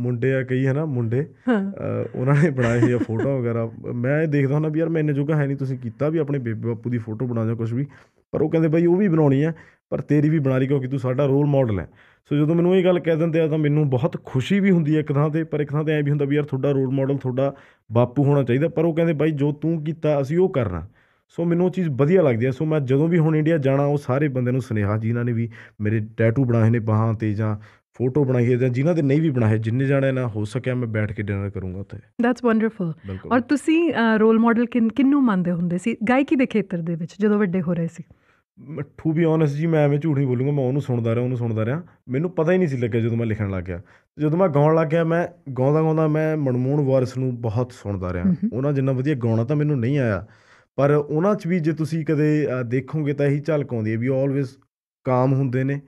ਮੁੰਡੇ ਆ ਕਈ ਹਨਾ ਮੁੰਡੇ ਉਹਨਾਂ ਨੇ ਬਣਾਏ ਹੋਏ ਆ ਫੋਟੋ ਵਗੈਰਾ ਮੈਂ ਇਹ ਦੇਖਦਾ ਹੁੰਦਾ ਵੀ ਯਾਰ ਮੈਨੇ ਇੰਨੇ ਜੋਗਾ ਹੈ ਨਹੀਂ ਤੁਸੀਂ ਕੀਤਾ ਵੀ ਆਪਣੇ ਬੇਬੇ ਬਾਪੂ ਦੀ ਫੋਟੋ ਬਣਾ ਜਾਂ ਕੁਝ ਵੀ ਪਰ ਉਹ ਕਹਿੰਦੇ ਬਈ ਉਹ ਵੀ ਬਣਾਉਣੀ ਆ ਪਰ ਤੇਰੀ ਵੀ ਬਣਾ ਲਈ ਕਿਉਂਕਿ ਤੂੰ ਸਾਡਾ ਰੋਲ ਮਾਡਲ ਹੈ ਸੋ ਜਦੋਂ ਮੈਨੂੰ ਇਹ ਗੱਲ ਕਹਿ ਦਿੰਦੇ ਆ ਤਾਂ ਮੈਨੂੰ ਬਹੁਤ ਖੁਸ਼ੀ ਵੀ ਹੁੰਦੀ ਹੈ ਇੱਕ ਥਾਂ ਤੇ ਪਰ ਇੱਕ ਥਾਂ ਤੇ ਐ ਵੀ ਹੁੰਦਾ ਵੀ ਯਾਰ ਤੁਹਾਡਾ ਰੋਲ ਮਾਡਲ ਤੁਹਾਡਾ ਬਾਪੂ ਹੋਣਾ ਚਾਹੀਦਾ ਪਰ ਉਹ ਕਹਿੰਦੇ ਬਾਈ ਜੋ ਤੂੰ ਕੀਤਾ ਅਸੀਂ ਉਹ ਕਰਨਾ ਸੋ ਮੈਨੂੰ ਉਹ ਚੀਜ਼ ਵਧੀਆ ਲੱਗਦੀ ਹੈ ਸੋ ਮੈਂ ਜਦੋਂ ਵੀ ਹੁਣ ਇੰਡੀਆ ਜਾਣਾ ਉਹ ਸਾਰੇ ਬੰਦੇ ਨੂੰ ਸੁਨੇਹਾ ਜਿਨ੍ਹਾਂ ਨੇ ਵੀ ਮੇਰੇ ਟੈਟੂ ਬਣਾਏ ਨੇ ਬਾਹਾਂ ਤੇ ਜਾਂ ਫੋਟੋ ਬਣਾਈ ਹੈ ਜਾਂ ਜਿਨ੍ਹਾਂ ਦੇ ਨਹੀਂ ਵੀ ਬਣਾਏ ਜਿੰਨੇ ਜਾਣੇ ਨਾ ਹੋ ਸਕਿਆ ਮੈਂ ਬੈਠ ਕੇ ਡਿਨਰ ਕਰੂੰਗਾ ਉੱਥੇ ਦੈਟਸ ਵੰਡਰਫੁਲ ਔਰ ਤੁਸੀਂ ਰੋਲ ਮਾਡਲ ਕਿੰਨੂੰ ਮੰਨਦੇ ਹੁੰਦੇ ਸੀ ਗਾਇਕੀ ਦੇ ਖੇਤਰ ਦੇ ਵਿੱਚ ਜਦੋਂ ਵੱਡੇ ਹੋ ਰਹੇ ਸੀ ਟੂ ਬੀ ਓਨੈਸਟ ਜੀ ਮੈਂ ਐਵੇਂ ਝੂਠ ਨਹੀਂ ਬੋਲੂੰਗਾ ਮੈਂ ਉਹਨੂੰ ਸੁਣਦਾ ਰਿਹਾ ਉਹਨੂੰ ਸੁਣਦਾ ਰਿਹਾ ਮੈਨੂੰ ਪਤਾ ਹੀ ਨਹੀਂ ਸੀ ਲੱਗਿਆ ਜਦੋਂ ਮੈਂ ਲਿਖਣ ਲੱਗ ਗਿਆ ਜਦੋਂ ਮੈਂ ਗਾਉਣ ਲੱਗ ਗਿਆ ਮੈਂ ਗਾਉਂਦਾ ਗਾਉਂਦਾ ਮੈਂ ਮਨਮੋਹਨ ਵਾਰਿਸ ਨੂੰ ਬਹੁਤ ਸੁਣਦਾ ਰਿਹਾ ਉਹਨਾਂ ਜਿੰਨਾ ਵਧੀਆ ਗਾਉਣਾ ਤਾਂ ਮੈਨੂੰ ਨਹੀਂ ਆਇਆ ਪਰ ਉਹਨਾਂ 'ਚ ਵੀ ਜੇ ਤੁਸੀਂ ਕਦੇ ਦੇਖੋਗੇ ਤਾਂ ਇਹੀ ਝਲਕ ਆਉਂਦੀ ਹੈ ਵੀ ਆਲਵੇਸ ਕਾਮ ਹੁੰਦੇ ਨੇ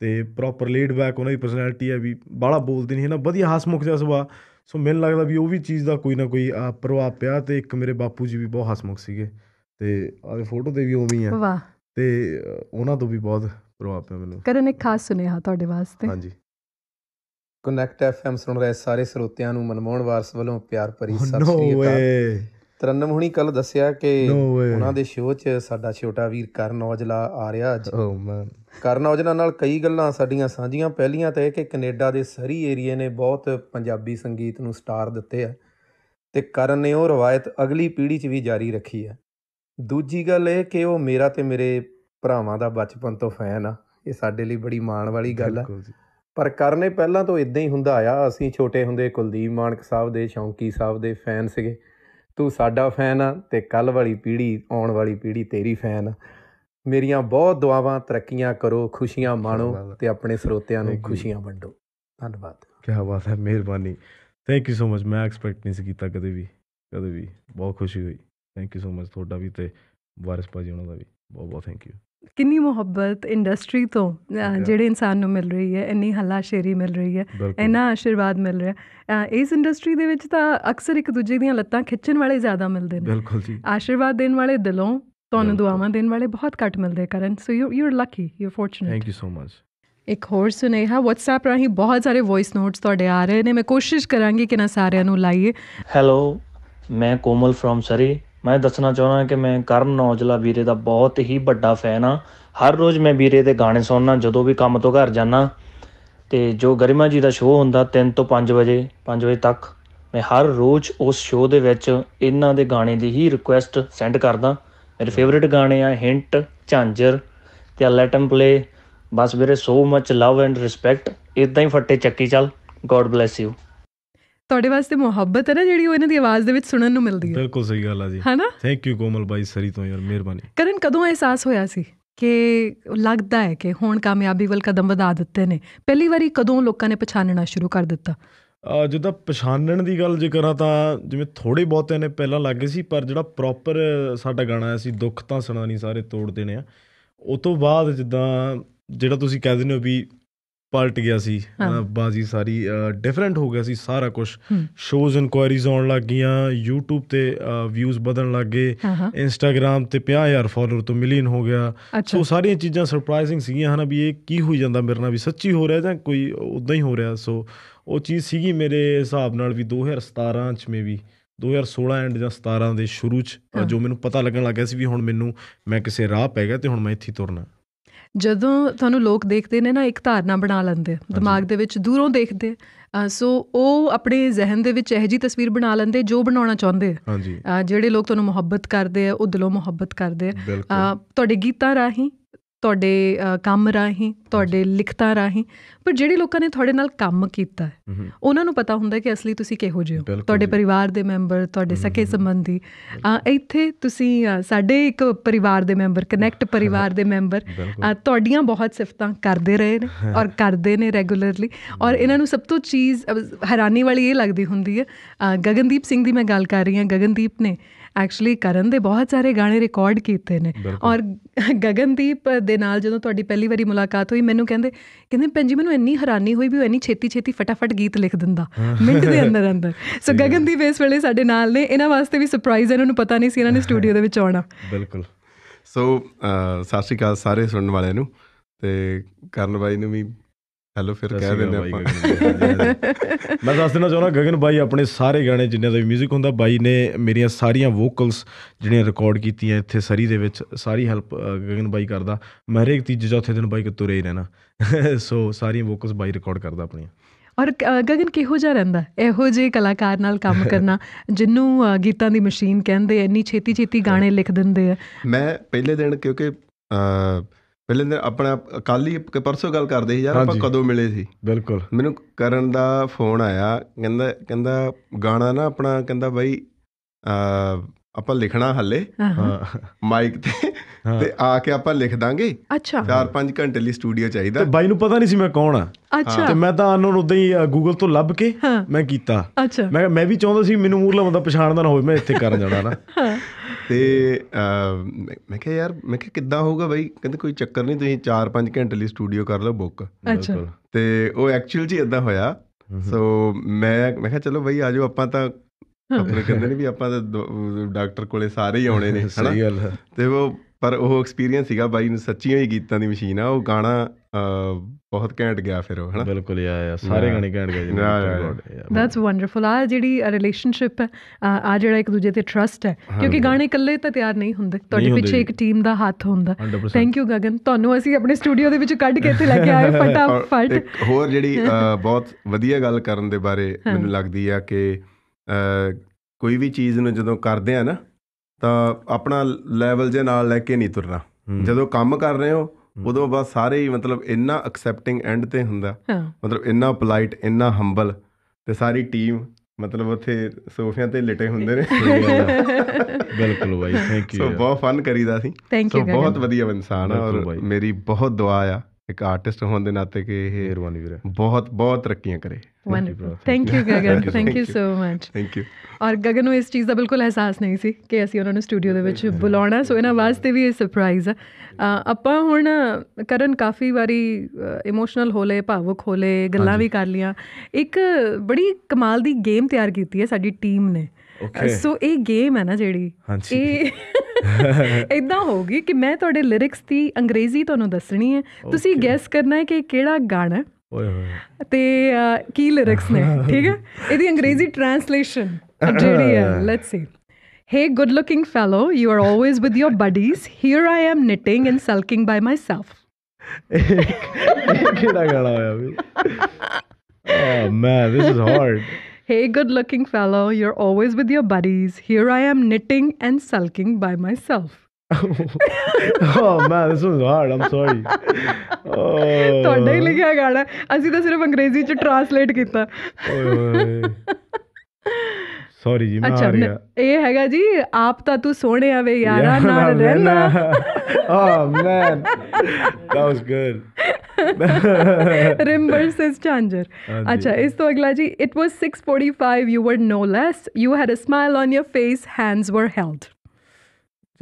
ਤੇ ਪ੍ਰੋਪਰ ਲੇਡ ਬੈਕ ਉਹਨਾਂ ਦੀ ਪਰਸਨੈਲਿਟੀ ਹੈ ਵੀ ਬਾਲਾ ਬੋਲਦੇ ਨਹੀਂ ਹੈ ਨਾ ਵਧੀਆ ਹਸਮੁਖ ਜਿਹਾ ਸੁਭਾਅ ਸੋ ਮੈਨੂੰ ਲੱਗਦਾ ਵੀ ਉਹ ਵੀ ਚੀਜ਼ ਦਾ ਕੋਈ ਨਾ ਕੋਈ ਪ੍ਰਭਾਵ ਪਿਆ ਤੇ ਇੱਕ ਮੇਰੇ ਬਾਪੂ ਜੀ ਵੀ ਬਹੁਤ ਹਸਮੁਖ ਸੀਗੇ ਤੇ ਆਹ ਫੋਟੋ ਤੇ ਵੀ ਉਵੇਂ ਹੀ ਆ ਵਾਹ ਤੇ ਉਹਨਾਂ ਤੋਂ ਵੀ ਬਹੁਤ ਪ੍ਰਭਾਵ ਪਿਆ ਮੈਨੂੰ ਕਰਨ ਇੱਕ ਖਾਸ ਸੁਨੇਹਾ ਤੁਹਾਡੇ ਵਾਸਤੇ ਹਾਂਜੀ ਕਨੈਕਟ ਐਫਐਮ ਸੁਣ ਰਹੇ ਸਾਰੇ ਸਰੋਤਿਆਂ ਨੂੰ ਮਨਮੋਹਨ ਵਾਰਸ ਵੱਲੋਂ ਪਿਆਰ ਭਰੀ oh, ਸਤਿ ਸ੍ਰੀ ਅਕਾਲ ਤਰਨਮ ਹੁਣੀ ਕੱਲ ਦੱਸਿਆ ਕਿ ਉਹਨਾਂ ਦੇ ਸ਼ੋਅ 'ਚ ਸਾਡਾ ਛੋਟਾ ਵੀਰ ਕਰਨ ਔਜਲਾ ਆ ਰਿਹਾ ਅੱਜ ਓ oh, ਮੈਨ ਕਰਨ ਔਜਲਾ ਨਾਲ ਕਈ ਗੱਲਾਂ ਸਾਡੀਆਂ ਸਾਂਝੀਆਂ ਪਹਿਲੀਆਂ ਤਾਂ ਇਹ ਕਿ ਕੈਨੇਡਾ ਦੇ ਸਰੀ ਏਰੀਏ ਨੇ ਬਹੁਤ ਪੰਜਾਬੀ ਸੰਗੀਤ ਨੂੰ ਸਟਾਰ ਦਿੱਤੇ ਆ ਤੇ ਕਰਨ ਨੇ ਉਹ ਰਵਾਇਤ ਅਗਲੀ ਪੀੜ੍ਹੀ 'ਚ ਵੀ ਜਾਰੀ ਰੱਖੀ ਹੈ ਦੂਜੀ ਗੱਲ ਇਹ ਕਿ ਉਹ ਮੇਰਾ ਤੇ ਮੇਰੇ ਭਰਾਵਾਂ ਦਾ ਬਚਪਨ ਤੋਂ ਫੈਨ ਆ ਇਹ ਸਾਡੇ ਲਈ ਬੜੀ ਮਾਣ ਵਾਲੀ ਗੱਲ ਆ ਪਰ ਕਰਨੇ ਪਹਿਲਾਂ ਤੋਂ ਇਦਾਂ ਹੀ ਹੁੰਦਾ ਆ ਅਸੀਂ ਛੋਟੇ ਹੁੰਦੇ ਕੁਲਦੀਪ ਮਾਨਕ ਸਾਹਿਬ ਦੇ ਸ਼ੌਂਕੀ ਸਾਹਿਬ ਦੇ ਫੈਨ ਸੀਗੇ ਤੂੰ ਸਾਡਾ ਫੈਨ ਆ ਤੇ ਕੱਲ ਵਾਲੀ ਪੀੜ੍ਹੀ ਆਉਣ ਵਾਲੀ ਪੀੜ੍ਹੀ ਤੇਰੀ ਫੈਨ ਆ ਮੇਰੀਆਂ ਬਹੁਤ ਦੁਆਵਾਂ ਤਰੱਕੀਆਂ ਕਰੋ ਖੁਸ਼ੀਆਂ ਮਾਣੋ ਤੇ ਆਪਣੇ ਸਰੋਤਿਆਂ ਨੂੰ ਖੁਸ਼ੀਆਂ ਵੰਡੋ ਧੰਨਵਾਦ ਕੀ ਬਾਤ ਹੈ ਮਿਹਰਬਾਨੀ ਥੈਂਕ ਯੂ ਸੋ ਮਚ ਮੈਂ ਐਕਸਪੈਕਟ ਨਹੀਂ ਸੀ ਕੀਤਾ ਕਦੇ ਵੀ ਕਦੇ ਵੀ ਬਹੁਤ ਖੁਸ਼ੀ ਹੋਈ ਥੈਂਕ ਯੂ ਸੋ ਮਚ ਤੁਹਾਡਾ ਵੀ ਤੇ ਵਾਰਿਸ ਭਾਜੀ ਉਹਨਾਂ ਦਾ ਵੀ ਬਹੁਤ ਬਹੁਤ ਥੈਂਕ ਯੂ ਕਿੰਨੀ ਮੁਹੱਬਤ ਇੰਡਸਟਰੀ ਤੋਂ ਜਿਹੜੇ ਇਨਸਾਨ ਨੂੰ ਮਿਲ ਰਹੀ ਹੈ ਇੰਨੀ ਹਲਾਸ਼ੇਰੀ ਮਿਲ ਰਹੀ ਹੈ ਇੰਨਾ ਆਸ਼ੀਰਵਾਦ ਮਿਲ ਰਿਹਾ ਇਸ ਇੰਡਸਟਰੀ ਦੇ ਵਿੱਚ ਤਾਂ ਅਕਸਰ ਇੱਕ ਦੂਜੇ ਦੀਆਂ ਲੱਤਾਂ ਖਿੱਚਣ ਵਾਲੇ ਜ਼ਿਆਦਾ ਮਿਲਦੇ ਨੇ ਬਿਲਕੁਲ ਜੀ ਆਸ਼ੀਰਵਾਦ ਦੇਣ ਵਾਲੇ ਦਿਲੋਂ ਤੁਹਾਨੂੰ ਦੁਆਵਾਂ ਦੇਣ ਵਾਲੇ ਬਹੁਤ ਘੱਟ ਮਿਲਦੇ ਕਰਨ so you you are lucky you are fortunate thank you so much ਇੱਕ ਹੋਰ ਸੁਨੇਹਾ WhatsApp ਰਾਹੀਂ ਬਹੁਤ ਸਾਰੇ ਵੌਇਸ ਨੋਟਸ ਤੁਹਾਡੇ ਆ ਰਹੇ ਨੇ ਮੈਂ ਕੋਸ਼ਿਸ਼ ਕਰਾਂਗੀ ਕਿ ਨਾ ਸਾਰਿਆਂ ਨੂੰ ਲਾਈਏ ਹੈਲੋ ਮੈਂ ਕੋਮਲ ਫਰੋਮ ਸਰੀ ਮੈਂ ਦੱਸਣਾ ਚਾਹੁੰਦਾ ਕਿ ਮੈਂ ਕਰਨ ਔਜਲਾ ਵੀਰੇ ਦਾ ਬਹੁਤ ਹੀ ਵੱਡਾ ਫੈਨ ਆ ਹਰ ਰੋਜ਼ ਮੈਂ ਵੀਰੇ ਦੇ ਗਾਣੇ ਸੁਣਨਾ ਜਦੋਂ ਵੀ ਕੰਮ ਤੋਂ ਘਰ ਜਾਣਾ ਤੇ ਜੋ ਗਰਿਮਾ ਜੀ ਦਾ ਸ਼ੋਅ ਹੁੰਦਾ 3 ਤੋਂ 5 ਵਜੇ 5 ਵਜੇ ਤੱਕ ਮੈਂ ਹਰ ਰੋਜ਼ ਉਸ ਸ਼ੋਅ ਦੇ ਵਿੱਚ ਇਹਨਾਂ ਦੇ ਗਾਣੇ ਦੀ ਹੀ ਰਿਕੁਐਸਟ ਸੈਂਡ ਕਰਦਾ ਮੇਰੇ ਫੇਵਰਿਟ ਗਾਣੇ ਆ ਹਿੰਟ ਝਾਂਜਰ ਤੇ ਲੈਟ ਪਲੇ ਬਸ ਵੀਰੇ ਸੋ ਮੱਚ ਲਵ ਐਂਡ ਰਿਸਪੈਕਟ ਇਦਾਂ ਹੀ ਫੱਟੇ ਚੱਕੀ ਚੱਲ ਗੋਡ ਬlesਸ ਯੂ ਤੁਹਾਡੇ ਵਾਸਤੇ ਮੁਹੱਬਤ ਹੈ ਨਾ ਜਿਹੜੀ ਉਹ ਇਹਨਾਂ ਦੀ ਆਵਾਜ਼ ਦੇ ਵਿੱਚ ਸੁਣਨ ਨੂੰ ਮਿਲਦੀ ਹੈ ਬਿਲਕੁਲ ਸਹੀ ਗੱਲ ਆ ਜੀ ਹੈਨਾ ਥੈਂਕ ਯੂ ਕੋਮਲ ਬਾਈ ਸਰੀ ਤੋਂ ਯਾਰ ਮਿਹਰਬਾਨੀ ਕਰਨ ਕਦੋਂ ਅਹਿਸਾਸ ਹੋਇਆ ਸੀ ਕਿ ਲੱਗਦਾ ਹੈ ਕਿ ਹੁਣ ਕਾਮਯਾਬੀ ਵੱਲ ਕਦਮ ਵਧਾ ਦਿੱਤੇ ਨੇ ਪਹਿਲੀ ਵਾਰੀ ਕਦੋਂ ਲੋਕਾਂ ਨੇ ਪਛਾਣਨਾ ਸ਼ੁਰੂ ਕਰ ਦਿੱਤਾ ਜਦੋਂ ਪਛਾਣਨ ਦੀ ਗੱਲ ਜੇ ਕਰਾਂ ਤਾਂ ਜਿਵੇਂ ਥੋੜੇ ਬਹੁਤੇ ਨੇ ਪਹਿਲਾਂ ਲੱਗੇ ਸੀ ਪਰ ਜਿਹੜਾ ਪ੍ਰੋਪਰ ਸਾਡਾ ਗਾਣਾ ਆਇਆ ਸੀ ਦੁੱਖ ਤਾਂ ਸੁਣਾ ਨਹੀਂ ਸਾਰੇ ਤੋੜ ਦੇਣੇ ਆ ਉਸ ਤੋਂ ਬਾਅਦ ਜਿੱਦਾਂ ਜਿਹੜਾ ਤੁਸੀਂ ਕਹਿ ਦਿੰਦੇ ਹੋ ਵੀ ਪਲਟ ਗਿਆ ਸੀ ਬਾਜੀ ਸਾਰੀ ਡਿਫਰੈਂਟ ਹੋ ਗਿਆ ਸੀ ਸਾਰਾ ਕੁਝ ਸ਼ੋਜ਼ ਇਨਕੁਆਇਰੀਜ਼ ਆਉਣ ਲੱਗ ਗਈਆਂ YouTube ਤੇ ਵਿਊਜ਼ ਵਧਣ ਲੱਗੇ Instagram ਤੇ 50000 ਫਾਲੋਅਰ ਤੋਂ ਮਿਲੀਅਨ ਹੋ ਗਿਆ ਸੋ ਸਾਰੀਆਂ ਚੀਜ਼ਾਂ ਸਰਪ੍ਰਾਈਜ਼ਿੰਗ ਸੀਗੀਆਂ ਹਨਾ ਵੀ ਇਹ ਕੀ ਹੋਈ ਜਾਂਦਾ ਮੇਰੇ ਨਾਲ ਵੀ ਸੱਚੀ ਹੋ ਰਿਹਾ ਜਾਂ ਕੋਈ ਉਦਾਂ ਹੀ ਹੋ ਰਿਹਾ ਸੋ ਉਹ ਚੀਜ਼ ਸੀਗੀ ਮੇਰੇ ਹਿਸਾਬ ਨਾਲ ਵੀ 2017 ਚ ਮੇ ਵੀ 2016 ਐਂਡ ਜਾਂ 17 ਦੇ ਸ਼ੁਰੂ ਚ ਜੋ ਮੈਨੂੰ ਪਤਾ ਲੱਗਣ ਲੱਗਿਆ ਸੀ ਵੀ ਹੁਣ ਮੈਨੂੰ ਮੈਂ ਕਿਸੇ ਰਾਹ ਪੈ ਗਿਆ ਤੇ ਹੁਣ ਮੈਂ ਇੱਥੇ ਤੁਰਨਾ ਜਦੋਂ ਤੁਹਾਨੂੰ ਲੋਕ ਦੇਖਦੇ ਨੇ ਨਾ ਇੱਕ ਧਾਰਨਾ ਬਣਾ ਲੈਂਦੇ ਦਿਮਾਗ ਦੇ ਵਿੱਚ ਦੂਰੋਂ ਦੇਖਦੇ ਸੋ ਉਹ ਆਪਣੇ ਜ਼ਿਹਨ ਦੇ ਵਿੱਚ ਇਹ ਜੀ ਤਸਵੀਰ ਬਣਾ ਲੈਂਦੇ ਜੋ ਬਣਾਉਣਾ ਚਾਹੁੰਦੇ ਆ ਜਿਹੜੇ ਲੋਕ ਤੁਹਾਨੂੰ ਮੁਹੱਬਤ ਕਰਦੇ ਆ ਉਹ ਦਿਲੋਂ ਮੁਹੱਬਤ ਕਰਦੇ ਆ ਤੁਹਾਡੇ ਗੀਤਾਂ ਰਾਹੀਂ ਤੁਹਾਡੇ ਕੰਮ ਰਾਹੀਂ ਤੁਹਾਡੇ ਲਿਖਤਾਂ ਰਾਹੀਂ ਪਰ ਜਿਹੜੇ ਲੋਕਾਂ ਨੇ ਤੁਹਾਡੇ ਨਾਲ ਕੰਮ ਕੀਤਾ ਹੈ ਉਹਨਾਂ ਨੂੰ ਪਤਾ ਹੁੰਦਾ ਕਿ ਅਸਲੀ ਤੁਸੀਂ ਕਿਹੋ ਜਿਹੇ ਹੋ ਤੁਹਾਡੇ ਪਰਿਵਾਰ ਦੇ ਮੈਂਬਰ ਤੁਹਾਡੇ ਸਕੇ ਸੰਬੰਧੀ ਇੱਥੇ ਤੁਸੀਂ ਸਾਡੇ ਇੱਕ ਪਰਿਵਾਰ ਦੇ ਮੈਂਬਰ ਕਨੈਕਟ ਪਰਿਵਾਰ ਦੇ ਮੈਂਬਰ ਤੁਹਾਡੀਆਂ ਬਹੁਤ ਸਿਫਤਾਂ ਕਰਦੇ ਰਹੇ ਨੇ ਔਰ ਕਰਦੇ ਨੇ ਰੈਗੂਲਰਲੀ ਔਰ ਇਹਨਾਂ ਨੂੰ ਸਭ ਤੋਂ ਚੀਜ਼ ਹੈਰਾਨੀ ਵਾਲੀ ਇਹ ਲੱਗਦੀ ਹੁੰਦੀ ਹੈ ਗਗਨਦੀਪ ਸਿੰਘ ਦੀ ਮੈਂ ਗੱਲ ਕਰ ਰਹੀ ਹਾਂ ਗਗਨਦੀਪ ਨੇ ਐਕਚੁਅਲੀ ਕਰਨ ਦੇ ਬਹੁਤ ਸਾਰੇ ਗਾਣੇ ਰਿਕਾਰਡ ਕੀਤੇ ਨੇ ਔਰ ਗਗਨਦੀਪ ਦੇ ਨਾਲ ਜਦੋਂ ਤੁਹਾਡੀ ਪਹਿਲੀ ਵਾਰੀ ਮੁਲਾਕਾਤ ਹੋਈ ਮੈਨੂੰ ਕਹਿੰਦੇ ਕਹਿੰਦੇ ਪੰਜੀ ਮੈਨੂੰ ਇੰਨੀ ਹੈਰਾਨੀ ਹੋਈ ਵੀ ਉਹ ਇੰਨੀ ਛੇਤੀ ਛੇਤੀ ਫਟਾਫਟ ਗੀਤ ਲਿਖ ਦਿੰਦਾ ਮਿੰਟ ਦੇ ਅੰਦਰ ਅੰਦਰ ਸੋ ਗਗਨਦੀਪ ਇਸ ਵੇਲੇ ਸਾਡੇ ਨਾਲ ਨੇ ਇਹਨਾਂ ਵਾਸਤੇ ਵੀ ਸਰਪ੍ਰਾਈਜ਼ ਹੈ ਇਹਨਾਂ ਨੂੰ ਪਤਾ ਨਹੀਂ ਸੀ ਇਹਨਾਂ ਨੇ ਸਟੂਡੀਓ ਦੇ ਵਿੱਚ ਆਉਣਾ ਬਿਲਕੁਲ ਸੋ ਸਾਸਿਕਾ ਸਾਰੇ ਸੁਣਨ ਵਾਲਿਆਂ ਨੂੰ ਤੇ ਕਰਨ ਬਾਈ ਨੂੰ ਵੀ ਹੈਲੋ ਫਿਰ ਕਹਿ ਦਿੰਦੇ ਆਪਾਂ ਮੈਂ ਦੱਸ ਦੇਣਾ ਚਾਹੁੰਦਾ ਗਗਨ ਬਾਈ ਆਪਣੇ ਸਾਰੇ ਗਾਣੇ ਜਿੰਨੇ ਦਾ ਵੀ 뮤직 ਹੁੰਦਾ ਬਾਈ ਨੇ ਮੇਰੀਆਂ ਸਾਰੀਆਂ ਵੋਕਲਸ ਜਿਹੜੀਆਂ ਰਿਕਾਰਡ ਕੀਤੀਆਂ ਇੱਥੇ ਸਰੀ ਦੇ ਵਿੱਚ ਸਾਰੀ ਹੈਲਪ ਗਗਨ ਬਾਈ ਕਰਦਾ ਮੈਂ ਹਰੇਕ ਤੀਜੇ ਚੌਥੇ ਦਿਨ ਬਾਈ ਤੁਰੇ ਹੀ ਰਹਿਣਾ ਸੋ [LAUGHS] ਸਾਰੀਆਂ ਵੋਕਲਸ ਬਾਈ ਰਿਕਾਰਡ ਕਰਦਾ ਆਪਣੀਆਂ ਔਰ ਗਗਨ ਕਿਹੋ ਜਿਹਾ ਰਹਿੰਦਾ ਇਹੋ ਜੇ ਕਲਾਕਾਰ ਨਾਲ ਕੰਮ [LAUGHS] ਕਰਨਾ ਜਿੰਨੂੰ ਗੀਤਾਂ ਦੀ ਮਸ਼ੀਨ ਕਹਿੰਦੇ ਐਨੀ ਛੇਤੀ ਛੇਤੀ ਗਾਣੇ ਲਿਖ ਦਿੰਦੇ ਆ ਮੈਂ ਪਹਿਲੇ ਦਿਨ ਕਿਉਂਕਿ ਵਿਲਿੰਦਰ ਆਪਣਾ ਅਕਾਲੀ ਪਰਸੋਂ ਗੱਲ ਕਰਦੇ ਸੀ ਯਾਰ ਆਪਾਂ ਕਦੋਂ ਮਿਲੇ ਸੀ ਬਿਲਕੁਲ ਮੈਨੂੰ ਕਰਨ ਦਾ ਫੋਨ ਆਇਆ ਕਹਿੰਦਾ ਕਹਿੰਦਾ ਗਾਣਾ ਨਾ ਆਪਣਾ ਕਹਿੰਦਾ ਬਾਈ ਆਪਾਂ ਲਿਖਣਾ ਹੱਲੇ ਹਾਂ ਮਾਈਕ ਤੇ ਤੇ ਆ ਕੇ ਆਪਾਂ ਲਿਖ ਦਾਂਗੇ ਅੱਛਾ 4-5 ਘੰਟੇ ਲਈ ਸਟੂਡੀਓ ਚਾਹੀਦਾ ਤੇ ਬਾਈ ਨੂੰ ਪਤਾ ਨਹੀਂ ਸੀ ਮੈਂ ਕੌਣ ਆ ਅੱਛਾ ਤੇ ਮੈਂ ਤਾਂ ਅਨਨੋਨ ਉਦਾਂ ਹੀ ਗੂਗਲ ਤੋਂ ਲੱਭ ਕੇ ਮੈਂ ਕੀਤਾ ਮੈਂ ਮੈਂ ਵੀ ਚਾਹੁੰਦਾ ਸੀ ਮੈਨੂੰ ਮੂਰਲਾ ਬੰਦਾ ਪਛਾਣਦਾ ਨਾ ਹੋਵੇ ਮੈਂ ਇੱਥੇ ਕਰਨ ਜਾਣਾ ਨਾ ਹਾਂ ਤੇ ਮੈਂ ਕਿਹਾ ਯਾਰ ਮੈਂ ਕਿਹਾ ਕਿੱਦਾਂ ਹੋਊਗਾ ਬਾਈ ਕਹਿੰਦੇ ਕੋਈ ਚੱਕਰ ਨਹੀਂ ਤੁਸੀਂ 4-5 ਘੰਟੇ ਲਈ ਸਟੂਡੀਓ ਕਰ ਲਓ ਬੁੱਕ ਬਿਲਕੁਲ ਤੇ ਉਹ ਐਕਚੁਅਲ ਜੀ ਇਦਾਂ ਹੋਇਆ ਸੋ ਮੈਂ ਮੈਂ ਕਿਹਾ ਚਲੋ ਬਾਈ ਆਜੋ ਆਪਾਂ ਤਾਂ ਆਪਣੇ ਕਹਿੰਦੇ ਨਹੀਂ ਵੀ ਆਪਾਂ ਤਾਂ ਡਾਕਟਰ ਕੋਲੇ ਸਾਰੇ ਹੀ ਆਉਣੇ ਨੇ [LAUGHS] ਹਨਾ ਤੇ ਉਹ ਪਰ ਉਹ ਐਕਸਪੀਰੀਅੰਸ ਸੀਗਾ ਬਾਈ ਨੂੰ ਸੱਚੀ ਹੋਈ ਗੀਤਾਂ ਦੀ ਮਸ਼ੀਨ ਆ ਉਹ ਗਾਣਾ ਬਹੁਤ ਘੈਂਟ ਗਿਆ ਫਿਰ ਉਹ ਹਨਾ ਬਿਲਕੁਲ ਆ ਆ ਸਾਰੇ ਗਾਣੇ ਘੈਂਟ ਗਏ ਜੀ ਦੈਟਸ ਵੰਡਰਫੁਲ ਆ ਜਿਹੜੀ ਰਿਲੇਸ਼ਨਸ਼ਿਪ ਆ ਜਿਹੜਾ ਇੱਕ ਦੂਜੇ ਤੇ ਟਰਸਟ ਹੈ ਕਿਉਂਕਿ ਗਾਣੇ ਇਕੱਲੇ ਤਾਂ ਤਿਆਰ ਨਹੀਂ ਹੁੰਦੇ ਤੁਹਾਡੇ ਪਿੱਛੇ ਇੱਕ ਟੀਮ ਦਾ ਹੱਥ ਹੁੰਦਾ ਥੈਂਕ ਯੂ ਗਗਨ ਤੁਹਾਨੂੰ ਅਸੀਂ ਆਪਣੇ ਸਟੂਡੀਓ ਦੇ ਵਿੱਚ ਕੱਢ ਕੇ ਇੱਥੇ ਲੈ ਕੇ ਆਏ [LAUGHS] ਫਟਾਫਟ ਇੱਕ ਹੋਰ ਜਿਹੜੀ [LAUGHS] ਬਹੁਤ ਵਧੀਆ ਗੱਲ ਕਰਨ ਦੇ ਬਾਰੇ ਮੈਨੂੰ ਲੱਗਦੀ ਆ ਕਿ ਕੋਈ ਵੀ ਚੀਜ਼ ਨੂੰ ਜਦੋਂ ਕਰਦੇ ਆ ਨਾ ਤਾਂ ਆਪਣਾ ਲੈਵਲ ਜੇ ਨਾਲ ਲੈ ਕੇ ਨਹੀਂ ਤੁਰਨਾ ਜਦੋਂ ਕੰਮ ਕਰ ਰਹੇ ਹੋ ਉਦੋਂ ਬਸ ਸਾਰੇ ਹੀ ਮਤਲਬ ਇੰਨਾ ਐਕਸੈਪਟਿੰਗ ਐਂਡ ਤੇ ਹੁੰਦਾ ਮਤਲਬ ਇੰਨਾ ਪੋਲਾਈਟ ਇੰਨਾ ਹੰਬਲ ਤੇ ਸਾਰੀ ਟੀਮ ਮਤਲਬ ਉੱਥੇ ਸੋਫਿਆਂ ਤੇ ਲਟੇ ਹੁੰਦੇ ਨੇ ਬਿਲਕੁਲ ਬਾਈ ਥੈਂਕ ਯੂ ਸੋ ਬਹੁਤ ਫਨ ਕਰੀਦਾ ਸੀ ਸੋ ਬਹੁਤ ਵਧੀਆ ਇਨਸਾਨ ਆ ਔਰ ਮੇਰੀ ਬਹੁਤ ਦੁਆ ਆ ਇੱਕ ਆਰਟਿਸਟ ਹੋਣ ਦੇ ਨਾਤੇ ਕਿ ਇਹ ਮਿਹਰਬਾਨੀ ਵੀਰੇ ਬਹੁਤ ਬਹੁਤ ਤਰੱਕੀਆਂ ਕਰੇ thank you Gagan thank you so much thank you ਔਰ ਗਗਨ ਨੂੰ ਇਸ ਚੀਜ਼ ਦਾ ਬਿਲਕੁਲ ਅਹਿਸਾਸ ਨਹੀਂ ਸੀ ਕਿ ਅਸੀਂ ਉਹਨਾਂ ਨੂੰ ਸਟੂਡੀਓ ਦੇ ਵਿੱਚ ਬੁਲਾਉਣਾ ਸੋ ਇਹਨਾਂ ਵਾਸਤੇ ਵੀ ਇਹ ਸਰਪ੍ਰਾਈਜ਼ ਆ ਆਪਾਂ ਹੁਣ ਕਰਨ ਕਾਫੀ ਵਾਰੀ ਇਮੋਸ਼ਨਲ ਹੋ ਲਏ ਭਾਵੁਕ ਹੋ ਲਏ ਗੱਲਾਂ ਵੀ ਕਰ ਲੀਆਂ ਇੱਕ ਬੜੀ ਕਮਾਲ ਦੀ ਗੇਮ ਤਿਆਰ ਕੀਤੀ ਹੈ ਸਾਡੀ ਟੀਮ ਨੇ ਸੋ uh, ਇਹ ਗੇਮ ਹੈ ਨਾ ਜਿਹੜੀ ਇਹ ਇਦਾਂ [LAUGHS] ਹੋਊਗੀ ਕਿ ਮੈਂ ਤੁਹਾਡੇ ਲਿਰਿਕਸ ਦੀ ਅੰਗਰੇਜ਼ੀ ਤੁਹਾਨੂੰ ਦੱਸਣੀ ਹੈ ਤੁਸੀਂ ਗੈਸ ਕਰਨਾ ਹੈ ਕਿ ਕਿਹੜਾ ਗਾਣਾ ਓਏ ਹੋਏ ਤੇ ਕੀ ਲਿਰਿਕਸ ਨੇ [LAUGHS] ਠੀਕ ਹੈ ਇਹਦੀ ਅੰਗਰੇਜ਼ੀ ਟ੍ਰਾਂਸਲੇਸ਼ਨ ਜਿਹੜੀ ਹੈ let's see Hey, good looking fellow, you are always with your buddies. Here I am knitting and sulking by myself. [LAUGHS] ਕਿਹੜਾ ਗਾਣਾ ਹੋਇਆ ਵੀ? Oh man, this is hard. Hey, good looking fellow, you're always with your buddies. Here I am knitting and sulking by myself. [LAUGHS] oh man, this was hard. I'm sorry. ਤੁਹਾਡੇ ਲਿਖਿਆ ਗਾਣਾ ਅਸੀਂ ਤਾਂ ਸਿਰਫ ਅੰਗਰੇਜ਼ੀ ਚ ਟਰਾਂਸਲੇਟ ਕੀਤਾ ਸੌਰੀ ਜੀ ਮੈਂ ਆ ਗਿਆ ਇਹ ਹੈਗਾ ਜੀ ਆਪ ਤਾਂ ਤੂੰ ਸੋਹਣਿਆ ਵੇ ਯਾਰਾ ਨਾਲ ਰਹਿਣਾ ਆ ਮੈਨ that was good रिम वर्सेस चांजर अच्छा इस तो अगला जी it was 6:45 you were no less you had a smile on your face hands were held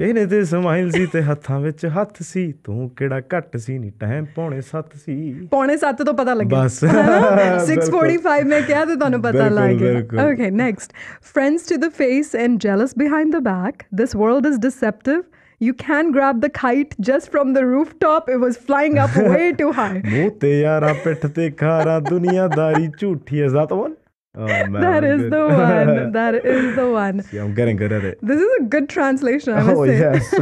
ਇਹਨੇ ਤੇ ਸਮਾਈਲ ਸੀ ਤੇ ਹੱਥਾਂ ਵਿੱਚ ਹੱਥ ਸੀ ਤੂੰ ਕਿਹੜਾ ਘੱਟ ਸੀ ਨਹੀਂ ਟਾਈਮ ਪੌਣੇ 7 ਸੀ ਪੌਣੇ 7 ਤੋਂ ਪਤਾ ਲੱਗਿਆ ਬਸ 6:45 ਮੈਂ ਕਿਹਾ ਤੇ ਤੁਹਾਨੂੰ ਪਤਾ ਲੱਗ ਗਿਆ okay next friends to the face and jealous behind the back this world is deceptive you can grab the kite just from the rooftop. It was flying up way [LAUGHS] too high. is that the one? Oh, man, that is the one. [LAUGHS] That is the one. See, I'm getting good at it. This is a good translation. I oh yes. [LAUGHS]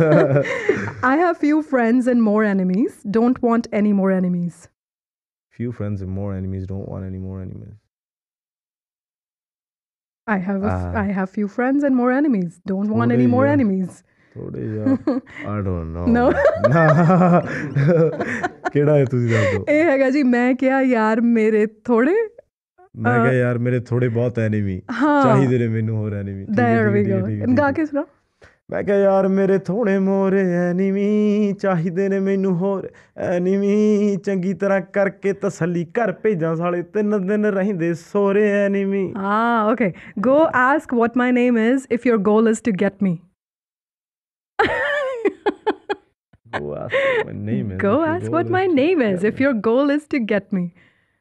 I have few friends and more enemies. Don't want any more enemies. Few friends and more enemies. Don't want any more enemies. I have a f- uh, I have few friends and more enemies. Don't want any more enemies. ਥੋੜੇ ਯਾਰ I don't know ਨੋ ਕਿਹੜਾ ਹੈ ਤੁਸੀਂ ਦੱਸੋ ਇਹ ਹੈਗਾ ਜੀ ਮੈਂ ਕਿਹਾ ਯਾਰ ਮੇਰੇ ਥੋੜੇ ਮੈਂ ਕਿਹਾ ਯਾਰ ਮੇਰੇ ਥੋੜੇ ਬਹੁਤ ਐਨੀਮੀ ਚਾਹੀਦੇ ਨੇ ਮੈਨੂੰ ਹੋਰ ਐਨੀਮੀ ਦੇਰ ਵੀ ਗੋ ਗਾ ਕੇ ਸੁਣਾ ਮੈਂ ਕਿਹਾ ਯਾਰ ਮੇਰੇ ਥੋੜੇ ਮੋਰੇ ਐਨੀਮੀ ਚਾਹੀਦੇ ਨੇ ਮੈਨੂੰ ਹੋਰ ਐਨੀਮੀ ਚੰਗੀ ਤਰ੍ਹਾਂ ਕਰਕੇ ਤਸੱਲੀ ਘਰ ਭੇਜਾਂ ਸਾਲੇ ਤਿੰਨ ਦਿਨ ਰਹਿੰਦੇ ਸੋਰੇ ਐਨੀਮੀ ਹਾਂ okay go ask what my name is if your goal is to get me Go ask what my name is. [LAUGHS] Go ask what my name is if your goal is to get me.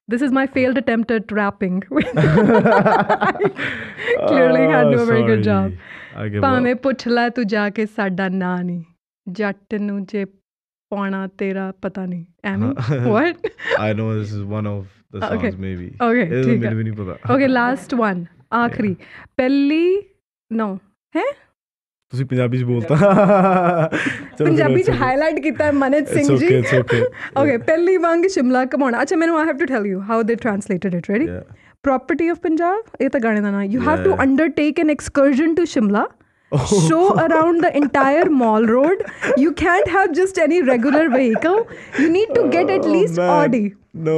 This is my failed [LAUGHS] attempt at rapping. [LAUGHS] Clearly oh, can do a very good job. ਭਾਵੇਂ ਪੁੱਛ ਲੈ ਤੂੰ ਜਾ ਕੇ ਸਾਡਾ ਨਾਂ ਨਹੀਂ ਜੱਟ ਨੂੰ ਜੇ ਪਾਉਣਾ ਤੇਰਾ ਪਤਾ ਨਹੀਂ ਐਵੇਂ what I know this is one of the songs maybe okay ਠੀਕ ਹੈ ਓਕੇ ਲਾਸਟ ਵਨ ਆਖਰੀ ਪਹਿਲੀ ਨੋ ਹੈ ਤੁਸੀਂ ਪੰਜਾਬੀ ਚ ਬੋਲਤਾ ਪੰਜਾਬੀ ਚ ਹਾਈਲਾਈਟ ਕੀਤਾ ਮਨਜ ਸਿੰਘ ਜੀ ਓਕੇ ਪਹਿਲੀ ਵਾਂਗ ਸ਼ਿਮਲਾ ਕਮਾਉਣਾ ਅੱਛਾ ਮੈਨੂੰ I have to tell you how they translated it ready property of Punjab ਇਹ ਤਾਂ ਗਾਣੇ ਦਾ ਨਾਮ you have to undertake an excursion to Shimla show oh. around the entire mall road. You can't have just any regular vehicle. You need to get at oh, least oh, Audi. No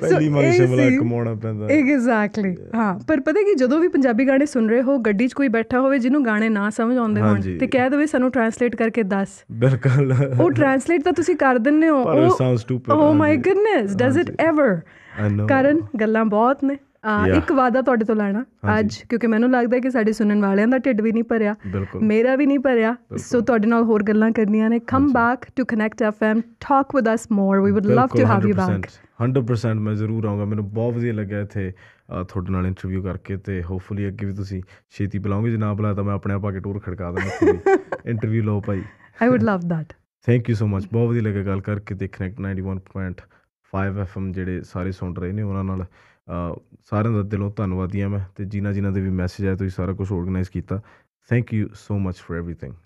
ਪਹਿਲੀ ਮਾਰੀ ਸ਼ਮਲਾ ਕਮਾਉਣਾ ਪੈਂਦਾ exactly ਹਾਂ ਪਰ ਪਤਾ ਕਿ ਜਦੋਂ ਵੀ ਪੰਜਾਬੀ ਗਾਣੇ ਸੁਣ ਰਹੇ ਹੋ ਗੱਡੀ 'ਚ ਕੋਈ ਬੈਠਾ ਹੋਵੇ ਜਿਹਨੂੰ ਗਾਣੇ ਨਾ ਸਮਝ ਆਉਂਦੇ ਹੋਣ ਤੇ ਕਹਿ ਦੇਵੇ ਸਾਨੂੰ ਟ੍ਰਾਂਸਲੇਟ ਕਰਕੇ ਦੱਸ ਬਿਲਕੁਲ ਉਹ ਟ੍ਰਾਂਸਲੇਟ ਤਾਂ ਤੁਸੀਂ ਕਰ ਦਿੰਨੇ ਹੋ ਉਹ sound stupid oh my goodness does it ever ਕਾਰਨ ਗੱਲਾਂ ਬਹੁਤ ਨੇ ਇੱਕ ਵਾਦਾ ਤੁਹਾਡੇ ਤੋਂ ਲੈਣਾ ਅੱਜ ਕਿਉਂਕਿ ਮੈਨੂੰ ਲੱਗਦਾ ਕਿ ਸਾਡੇ ਸੁਣਨ ਵਾਲਿਆਂ ਦਾ ਢਿੱਡ ਵੀ ਨਹੀਂ ਭਰਿਆ ਮੇਰਾ ਵੀ ਨਹੀਂ ਭਰਿਆ ਸੋ ਤੁਹਾਡੇ ਨਾਲ ਹੋਰ ਗੱਲਾਂ ਕਰਨੀਆਂ ਨੇ come back to connect FM talk with us more we would love to have you back 100% ਮੈਂ ਜ਼ਰੂਰ ਆਉਂਗਾ ਮੈਨੂੰ ਬਹੁਤ ਵਧੀਆ ਲੱਗਿਆ ਇੱਥੇ ਤੁਹਾਡੇ ਨਾਲ ਇੰਟਰਵਿਊ ਕਰਕੇ ਤੇ ਹੋਪਫੁਲੀ ਅੱਗੇ ਵੀ ਤੁਸੀਂ ਛੇਤੀ ਬੁਲਾਉਂਗੇ ਜੇ ਨਾ ਬੁਲਾਇਆ ਤਾਂ ਮੈਂ ਆਪਣੇ ਆਪ ਆ ਕੇ ਟੂਰ ਖੜਕਾ ਦਾਂਗਾ ਇੰਟਰਵਿਊ [LAUGHS] ਲਓ ਭਾਈ I would love that thank you so much ਬਹੁਤ ਵਧੀਆ ਲੱਗਾ ਗੱਲ ਕਰਕੇ ਤੇ ਕਨੈਕਟ 91.5 ਐਫਐਮ ਜਿਹੜੇ ਸਾਰੇ ਸੁਣ ਰਹੇ ਨੇ ਉਹਨਾਂ ਨਾਲ ਸਾਰਿਆਂ ਦਾ ਦਿਲੋਂ ਧੰਨਵਾਦੀ ਮੈਂ ਤੇ ਜਿਨ੍ਹਾਂ ਜਿਨ੍ਹਾਂ ਦੇ ਵੀ ਮੈਸੇਜ ਆਏ ਤੁਸੀਂ ਸਾਰਾ ਕੁਝ ਆਰਗੇਨਾਈਜ਼ ਕੀਤਾ thank you so much for everything